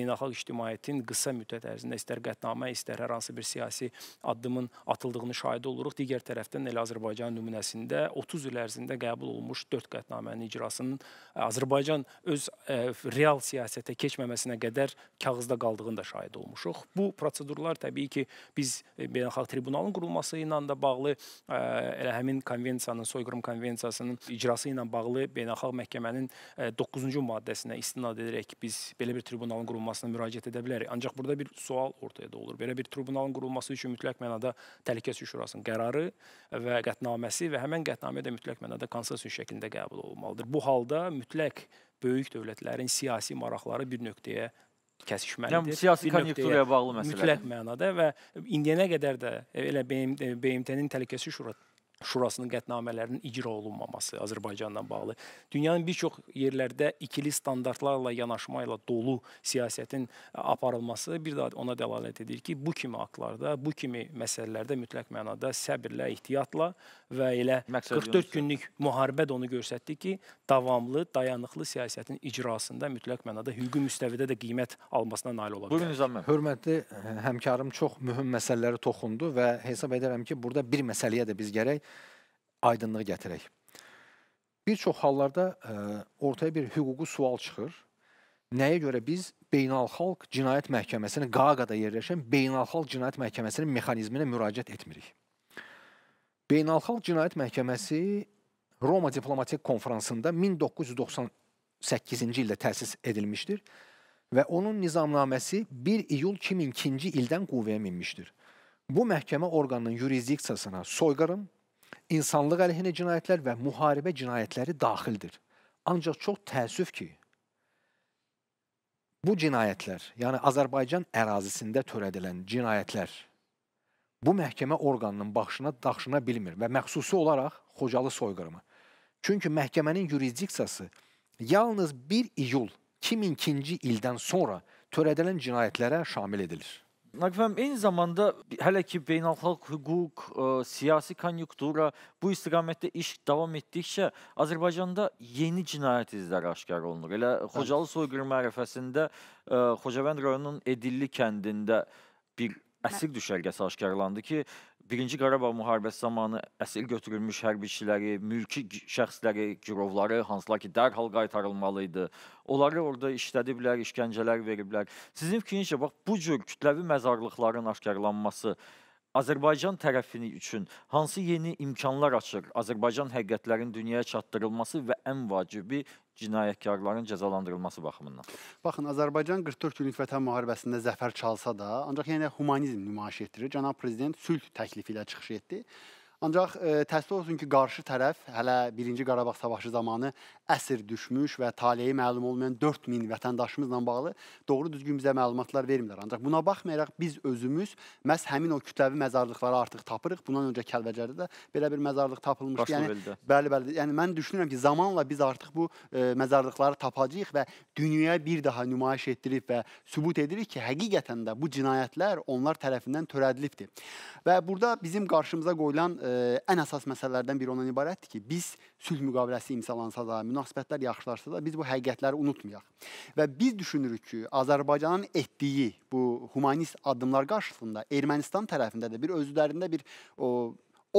beynəlxalq ictimaiyyətin qısa müddət ərzində istər qətnamə, istər hər hansı bir siyasi addımın atıldığını şahid oluruq. Digər ekspertlər tərəfindən elə Azərbaycan nümunəsində 30 il ərzində qəbul olunmuş 4 qətnamənin icrasının e, Azərbaycan öz e, real siyasətə keçməməsinə qədər kağızda qaldığını da şahid olmuşuq. Bu prosedurlar təbii ki, biz e, beynəlxalq tribunalın qurulması ilə də bağlı elə həmin konvensiyanın, soyqırım konvensiyasının icrası ilə bağlı beynəlxalq məhkəmənin 9-cu maddəsinə istinad edərək biz belə bir tribunalın qurulmasına müraciət edə bilərik. Ancaq burada bir sual ortaya da olur. Belə bir tribunalın qurulması üçün mütləq mənada Təhlükəsizlik Şurasının qərarı və qətnaməsi və həmən qətnamə də mütləq mənada konsensus şəklində qəbul olunmalıdır. Bu halda mütləq böyük dövlətlərin siyasi maraqları bir nöqtəyə kəsişməlidir. Yəni siyasi konjunkturaya bağlı məsələdir. Mütləq mənada və indiyənə qədər də elə BMT-nin e, Təhlükəsizlik Şurası Şurasının qətnamələrinin icra olunmaması Azərbaycanla bağlı. Dünyanın bir çox yerlərdə ikili standartlarla yanaşma ilə dolu siyasətin e, aparılması bir daha ona dəlalət edir ki, bu kimi aktlarda, bu kimi məsələlərdə mütləq mənada səbirlə, ehtiyatla və elə Məqsəd 44 günlük müharibə də onu göstərdi ki, davamlı, dayanıqlı siyasətin icrasında mütləq mənada hüquqi müstəvidə də qiymət almasına nail ola bilər. Buyurun Nizam bəy. Hörmətli e, həmkarım çox mühüm məsələləri toxundu və hesab edirəm ki, burada bir məsələyə də biz gərək aydınlıq gətirək. Bir çox hallarda ə, e, ortaya bir hüquqi sual çıxır. Nəyə görə biz beynəlxalq cinayət məhkəməsinin Qaqada yerləşən beynəlxalq cinayət məhkəməsinin mexanizminə müraciət etmirik? Beynəlxalq Cinayət Məhkəməsi Roma diplomatik konfransında 1998-ci ildə təsis edilmişdir və onun nizamnaməsi 1 iyul 2002-ci ildən qüvvəyə minmişdir. Bu məhkəmə orqanının yurisdiksiyasına soyqırım, insanlıq əleyhinə cinayətlər və müharibə cinayətləri daxildir. Ancaq çox təəssüf ki, bu cinayətlər, yəni Azərbaycan ərazisində törədilən cinayətlər bu məhkəmə orqanının başına daşına bilmir və məxsusi olaraq Xocalı soyqırımı. Çünki məhkəmənin yurisdiksiyası yalnız 1 iyul 2002-ci ildən sonra törədilən cinayətlərə şamil edilir. Naqifəm, eyni zamanda hələ ki beynəlxalq hüquq, ə, e, siyasi konyunktura bu istiqamətdə iş davam etdikcə Azərbaycanda yeni cinayət izləri aşkar olunur. Elə Xocalı soyqırımı ərəfəsində ə, e, Xocavənd rayonunun Edilli kəndində bir əsir düşərgəsi aşkarlandı ki, Birinci Qarabağ müharibəsi zamanı əsir götürülmüş hərbiçiləri, mülki şəxsləri, girovları, hansılar ki, dərhal qaytarılmalı idi. Onları orada işlədiblər, işgəncələr veriblər. Sizin fikrincə, bax, bu cür kütləvi məzarlıqların aşkarlanması Azərbaycan tərəfini üçün hansı yeni imkanlar açır Azərbaycan həqiqətlərinin dünyaya çatdırılması və ən vacibi cinayətkarların cəzalandırılması baxımından? Baxın, Azərbaycan 44 günlük vətən müharibəsində zəfər çalsa da, ancaq yenə yəni, humanizm nümayiş etdirir. Cənab Prezident sülh təklifi ilə çıxış etdi. Ancaq e, təəssüf olsun ki, qarşı tərəf hələ 1-ci Qarabağ savaşı zamanı əsir düşmüş və taleyi məlum olmayan 4000 vətəndaşımızla bağlı doğru düzgün bizə məlumatlar vermirlər. Ancaq buna baxmayaraq biz özümüz məhz həmin o kütləvi məzarlıqları artıq tapırıq. Bundan öncə Kəlbəcərdə də belə bir məzarlıq tapılmışdı. Başlı yəni beldə. bəli, bəli. Yəni mən düşünürəm ki, zamanla biz artıq bu e, məzarlıqları tapacağıq və dünyaya bir daha nümayiş etdirib və sübut edirik ki, həqiqətən də bu cinayətlər onlar tərəfindən törədilibdir. Və burada bizim qarşımıza qoyulan e, ən əsas məsələlərdən biri ondan ibarətdir ki, biz sülh müqaviləsi imzalansa da, münasibətlər yaxşılaşsa da, biz bu həqiqətləri unutmayaq. Və biz düşünürük ki, Azərbaycanın etdiyi bu humanist addımlar qarşısında Ermənistan tərəfində də bir özlərində bir o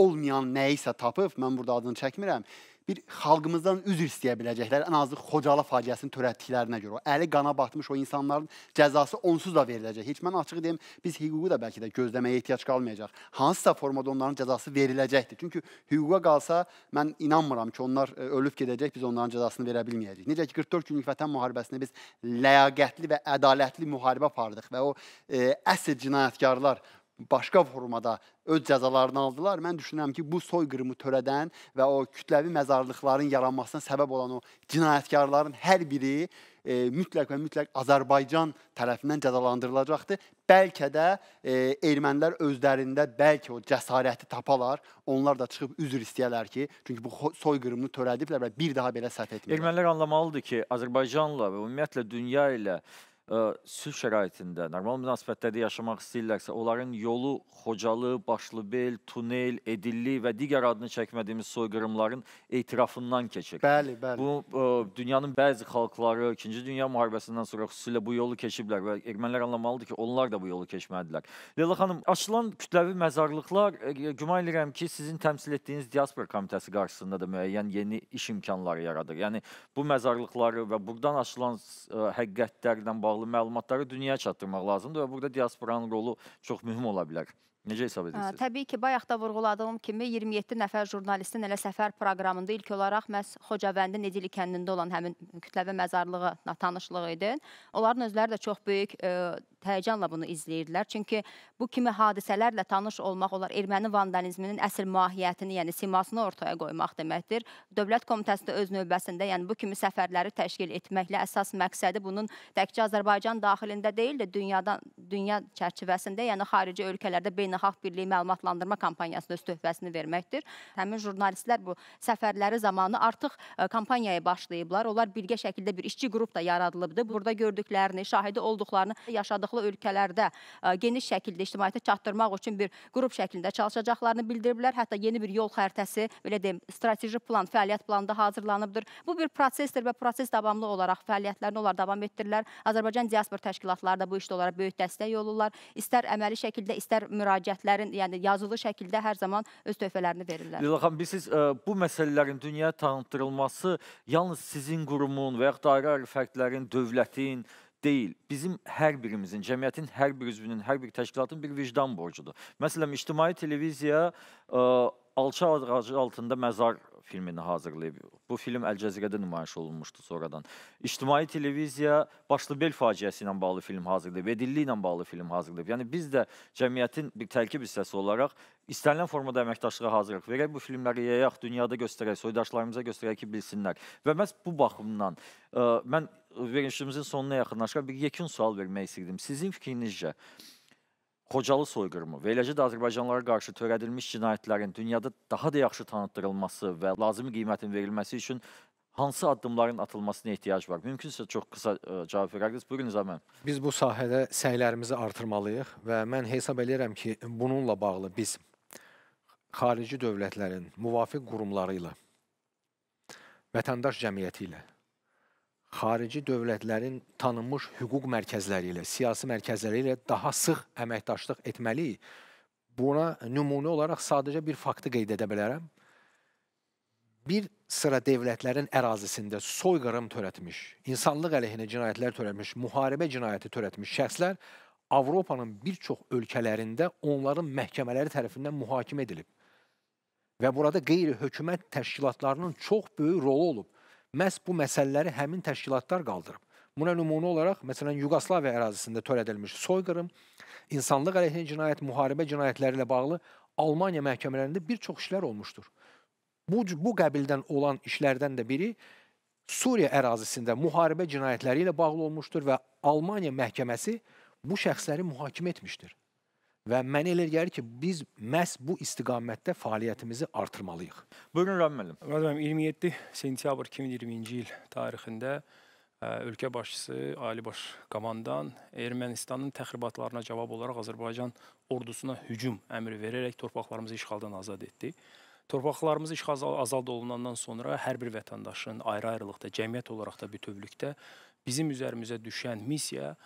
olmayan nəyisə tapıb, mən burada adını çəkmirəm, bir xalqımızdan üzr istəyə biləcəklər. Ən azı Xocalı faciəsinin törətdiklərinə görə. O əli qana batmış o insanların cəzası onsuz da veriləcək. Heç mən açıq deyim, biz hüququ da bəlkə də gözləməyə ehtiyac qalmayacaq. Hansısa formada onların cəzası veriləcəkdir. Çünki hüquqa qalsa mən inanmıram ki, onlar e, ölüb gedəcək, biz onların cəzasını verə bilməyəcəyik. Necə ki 44 günlük Vətən müharibəsində biz ləyaqətli və ədalətli müharibə apardıq və o ə, e, əsl cinayətkarlar başqa formada öz cəzalarını aldılar. Mən düşünürəm ki, bu soyqırımı törədən və o kütləvi məzarlıqların yaranmasına səbəb olan o cinayətkarların hər biri e, mütləq və mütləq Azərbaycan tərəfindən cəzalandırılacaqdır. Bəlkə də e, ermənilər özlərində bəlkə o cəsarəti tapalar, onlar da çıxıb üzr istəyərlər ki, çünki bu soyqırımını törədiblər və bir daha belə səhv etmirlər. Ermənilər anlamalıdır ki, Azərbaycanla və ümumiyyətlə dünya ilə ə, sülh şəraitində normal münasibətlərdə yaşamaq istəyirlərsə, onların yolu Xocalı, Başlıbel, Tunel, Edilli və digər adını çəkmədiyimiz soyqırımların etirafından keçir. Bəli, bəli. Bu ə, dünyanın bəzi xalqları 2-ci Dünya müharibəsindən sonra xüsusilə bu yolu keçiblər və ermənilər anlamalıdır ki, onlar da bu yolu keçməlidirlər. Leyla xanım, açılan kütləvi məzarlıqlar ə, güman edirəm ki, sizin təmsil etdiyiniz diaspora komitəsi qarşısında da müəyyən yeni iş imkanları yaradır. Yəni bu məzarlıqları və burdan açılan ə, həqiqətlərdən bağlı bağlı məlumatları dünyaya çatdırmaq lazımdır və burada diasporanın rolu çox mühüm ola bilər. Necə hesab edirsiniz? Təbii ki, bayaqda vurğuladığım kimi 27 nəfər jurnalistin elə səfər proqramında ilk olaraq məhz Xocavəndin Edili kəndində olan həmin kütləvi məzarlığı tanışlığı idi. Onların özləri də çox böyük e, həyəcanla bunu izləyirdilər. Çünki bu kimi hadisələrlə tanış olmaq olar erməni vandalizminin əsl mahiyyətini, yəni simasını ortaya qoymaq deməkdir. Dövlət Komitəsi də öz növbəsində, yəni bu kimi səfərləri təşkil etməklə əsas məqsədi bunun təkcə Azərbaycan daxilində deyil də dünyadan dünya çərçivəsində, yəni xarici ölkələrdə beynəlxalq birliyi məlumatlandırma kampaniyasının öz töhfəsini verməkdir. Həmin jurnalistlər bu səfərləri zamanı artıq e, kampaniyaya başlayıblar. Onlar birgə şəkildə bir işçi qrup da yaradılıbdır. Burada gördüklərini, şahidi olduqlarını, yaşadıqlarını maraqlı ölkələrdə e, geniş şəkildə ictimaiyyətə çatdırmaq üçün bir qrup şəklində çalışacaqlarını bildiriblər. Hətta yeni bir yol xəritəsi, belə deyim, strateji plan, fəaliyyət planı da hazırlanıbdır. Bu bir prosesdir və proses davamlı olaraq fəaliyyətlərini onlar davam etdirirlər. Azərbaycan diaspor təşkilatları da bu işdə olaraq böyük dəstək olurlar. İstər əməli şəkildə, istər müraciətlərin, yəni yazılı şəkildə hər zaman öz töhfələrini verirlər. Leyla xanım, bilirsiniz, e, bu məsələlərin dünyaya tanıtdırılması yalnız sizin qurumun və yaxud da ayrı-ayrı fərdlərin, dövlətin, deyil. Bizim hər birimizin, cəmiyyətin hər bir üzvünün, hər bir təşkilatın bir vicdan borcudur. Məsələn, ictimai televiziya ə, Alça ağacı altında məzar filmini hazırlayıb. Bu film Əlcəzirədə nümayiş olunmuşdu sonradan. İctimai televiziya başlı bel faciəsi ilə bağlı film hazırlayıb, edilli ilə bağlı film hazırlayıb. Yəni biz də cəmiyyətin bir tərkib hissəsi olaraq istənilən formada əməkdaşlığa hazırıq. Verək bu filmləri yayaq, dünyada göstərək, soydaşlarımıza göstərək ki, bilsinlər. Və məhz bu baxımdan ə, mən verilişimizin sonuna yaxınlaşaraq bir yekun sual vermək istəyirdim. Sizin fikrinizcə, Xocalı soyqırımı və eləcə də Azərbaycanlılara qarşı törədilmiş cinayətlərin dünyada daha da yaxşı tanıtdırılması və lazımi qiymətin verilməsi üçün hansı addımların atılmasına ehtiyac var? Mümkünsə çox qısa e, cavab verərdiniz. Buyurun İzam müəllim. Biz bu sahədə səylərimizi artırmalıyıq və mən hesab edirəm ki, bununla bağlı biz xarici dövlətlərin müvafiq qurumları ilə, vətəndaş cəmiyyəti ilə xarici dövlətlərin tanınmış hüquq mərkəzləri ilə, siyasi mərkəzləri ilə daha sıx əməkdaşlıq etməliyik. Buna nümunə olaraq sadəcə bir faktı qeyd edə bilərəm. Bir sıra dövlətlərin ərazisində soyqırım törətmiş, insanlıq əleyhinə cinayətlər törətmiş, müharibə cinayəti törətmiş şəxslər Avropanın bir çox ölkələrində onların məhkəmələri tərəfindən mühakimə edilib. Və burada qeyri-hökumət təşkilatlarının çox böyük rolu olub məhz bu məsələləri həmin təşkilatlar qaldırıb. Buna nümunə olaraq, məsələn, Yuqoslaviya ərazisində törədilmiş soyqırım, insanlıq əleyhinə cinayət, müharibə cinayətləri ilə bağlı Almaniya məhkəmələrində bir çox işlər olmuşdur. Bu, bu qəbildən olan işlərdən də biri Suriya ərazisində müharibə cinayətləri ilə bağlı olmuşdur və Almaniya məhkəməsi bu şəxsləri mühakimə etmişdir. Və mənə elə gəlir ki, biz məhz bu istiqamətdə fəaliyyətimizi artırmalıyıq. Buyurun Rəhim müəllim. Rəhim müəllim 27 sentyabr 2020-ci il tarixində e, ölkə başçısı Ali Baş Komandan Ermənistanın təxribatlarına cavab olaraq Azərbaycan ordusuna hücum əmri verərək torpaqlarımızı işğaldan azad etdi. Torpaqlarımız işğal azad olunandan sonra hər bir vətəndaşın ayrı-ayrılıqda, cəmiyyət olaraq da bütövlükdə bizim üzərimizə düşən missiya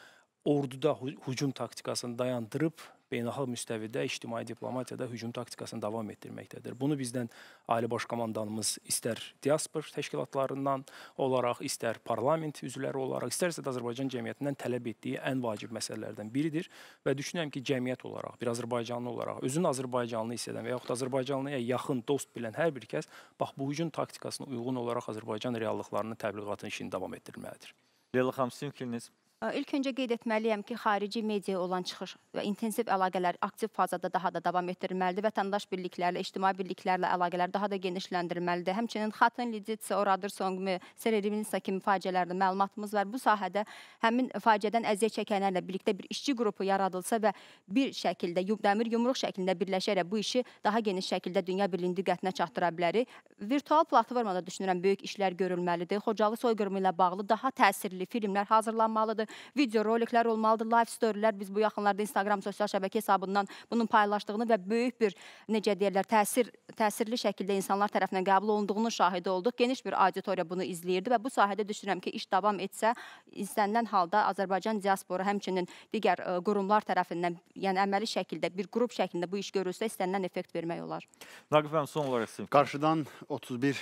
orduda hücum taktikasını dayandırıb beynəlxalq müstəvidə ictimai diplomatiyada hücum taktikasını davam etdirməkdədir. Bunu bizdən Ali Baş Komandanımız istər diaspor təşkilatlarından olaraq, istər parlament üzvləri olaraq, istərsə də Azərbaycan cəmiyyətindən tələb etdiyi ən vacib məsələlərdən biridir və düşünürəm ki, cəmiyyət olaraq, bir Azərbaycanlı olaraq, özünü Azərbaycanlı hiss edən və yaxud Azərbaycanlıya yaxın dost bilən hər bir kəs bax bu hücum taktikasına uyğun olaraq Azərbaycan reallıqlarının təbliğatının işini davam etdirməlidir. Leyla xanım, sizin fikriniz? İlk öncə qeyd etməliyəm ki, xarici mediaya olan çıxış və intensiv əlaqələr aktiv fazada daha da davam etdirilməlidir. Vətəndaş birliklərlə, ictimai birliklərlə əlaqələr daha da genişləndirilməlidir. Həmçinin Xatın Liditsə, Oradırson kimi, Sererinsa kimi faciələrdə məlumatımız var. Bu sahədə həmin faciədən əziyyət çəkənlərlə birlikdə bir işçi qrupu yaradılsa və bir şəkildə, dəmir yumruq şəklində birləşərək bu işi daha geniş şəkildə dünya birliyinin diqqətinə çatdıra bilərik. Virtual platformada düşünürəm böyük işlər görülməlidir. Xocalı soyqırımı ilə bağlı daha təsirli filmlər hazırlanmalıdır videorolliklər olmalıdır, live storylər. Biz bu yaxınlarda Instagram sosial şəbəkə hesabından bunun paylaşdığını və böyük bir necə deyirlər, təsir təsirli şəkildə insanlar tərəfindən qəbul olunduğunun şahidi olduq. Geniş bir auditoriya bunu izləyirdi və bu sahədə düşünürəm ki, iş davam etsə, istənilən halda Azərbaycan diaspora həmçinin digər qurumlar tərəfindən, yəni əməli şəkildə, bir qrup şəklində bu iş görülsə, istənilən effekt vermək olar. Naqif əm, son olaraq sizin. Qarşıdan 31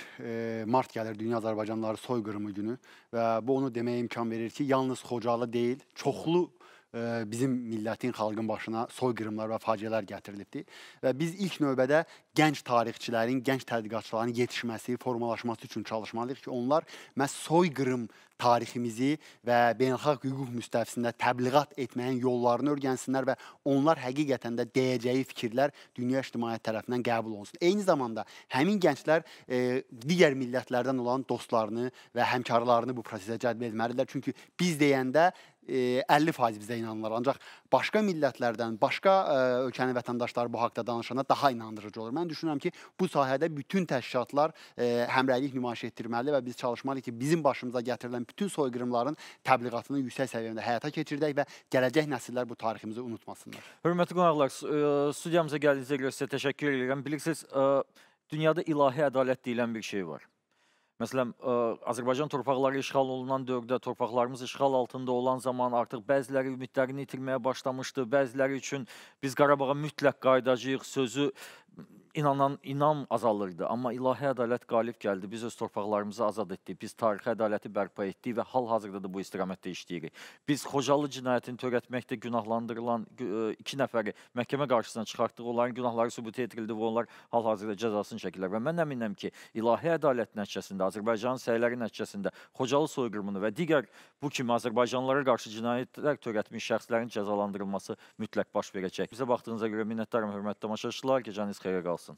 mart gəlir Dünya Azərbaycanlıları soyqırımı günü və bu onu deməyə imkan verir ki, yalnız Xocalı bağlı deyil, çoxlu e, bizim millətin, xalqın başına soyqırımlar və faciələr gətirilibdir. Və biz ilk növbədə gənc tarixçilərin, gənc tədqiqatçıların yetişməsi, formalaşması üçün çalışmalıyıq ki, onlar məhz soyqırım tariximizi və beynəlxalq hüquq müstəvisində təbliğat etməyin yollarını öyrənsinlər və onlar həqiqətən də deyəcəyi fikirlər dünya ictimaiyyət tərəfindən qəbul olunsun. Eyni zamanda həmin gənclər e, digər millətlərdən olan dostlarını və həmkarlarını bu prosesə cəlb etməlidirlər. Çünki biz deyəndə 50 faiz bizə inanırlar. Ancaq başqa millətlərdən, başqa ə, ölkənin vətəndaşları bu haqda danışanda daha inandırıcı olur. Mən düşünürəm ki, bu sahədə bütün təşkilatlar ə, həmrəylik nümayiş etdirməli və biz çalışmalıyıq ki, bizim başımıza gətirilən bütün soyqırımların təbliğatını yüksək səviyyədə həyata keçirdək və gələcək nəsillər bu tariximizi unutmasınlar. Hörmətli qonaqlar, studiyamıza gəldiyinizə görə sizə təşəkkür edirəm. Bilirsiniz, dünyada ilahi ədalət deyilən bir şey var. Məsələn, ə, Azərbaycan torpaqları işğal olunan dövrdə torpaqlarımız işğal altında olan zaman artıq bəziləri ümidlərini itirməyə başlamışdı. Bəziləri üçün biz Qarabağa mütləq qayıdacağıq sözü inanan inam azalırdı, amma ilahi ədalət qalib gəldi. Biz öz torpaqlarımızı azad etdik, biz tarixi ədaləti bərpa etdik və hal-hazırda da bu istiqamətdə işləyirik. Biz Xocalı cinayətini törətməkdə günahlandırılan e, iki nəfəri məhkəmə qarşısına çıxartdıq, onların günahları sübut edildi və onlar hal-hazırda cəzasını çəkirlər. Və mən əminəm ki, ilahi ədalət nəticəsində, Azərbaycanın səyləri nəticəsində Xocalı soyqırımını və digər bu kimi Azərbaycanlılara qarşı cinayətlər törətmiş şəxslərin cəzalandırılması mütləq baş verəcək. Bizə baxdığınıza görə minnətdaram, hörmətli tamaşaçılar, gecəniz xeyir kere kalsın.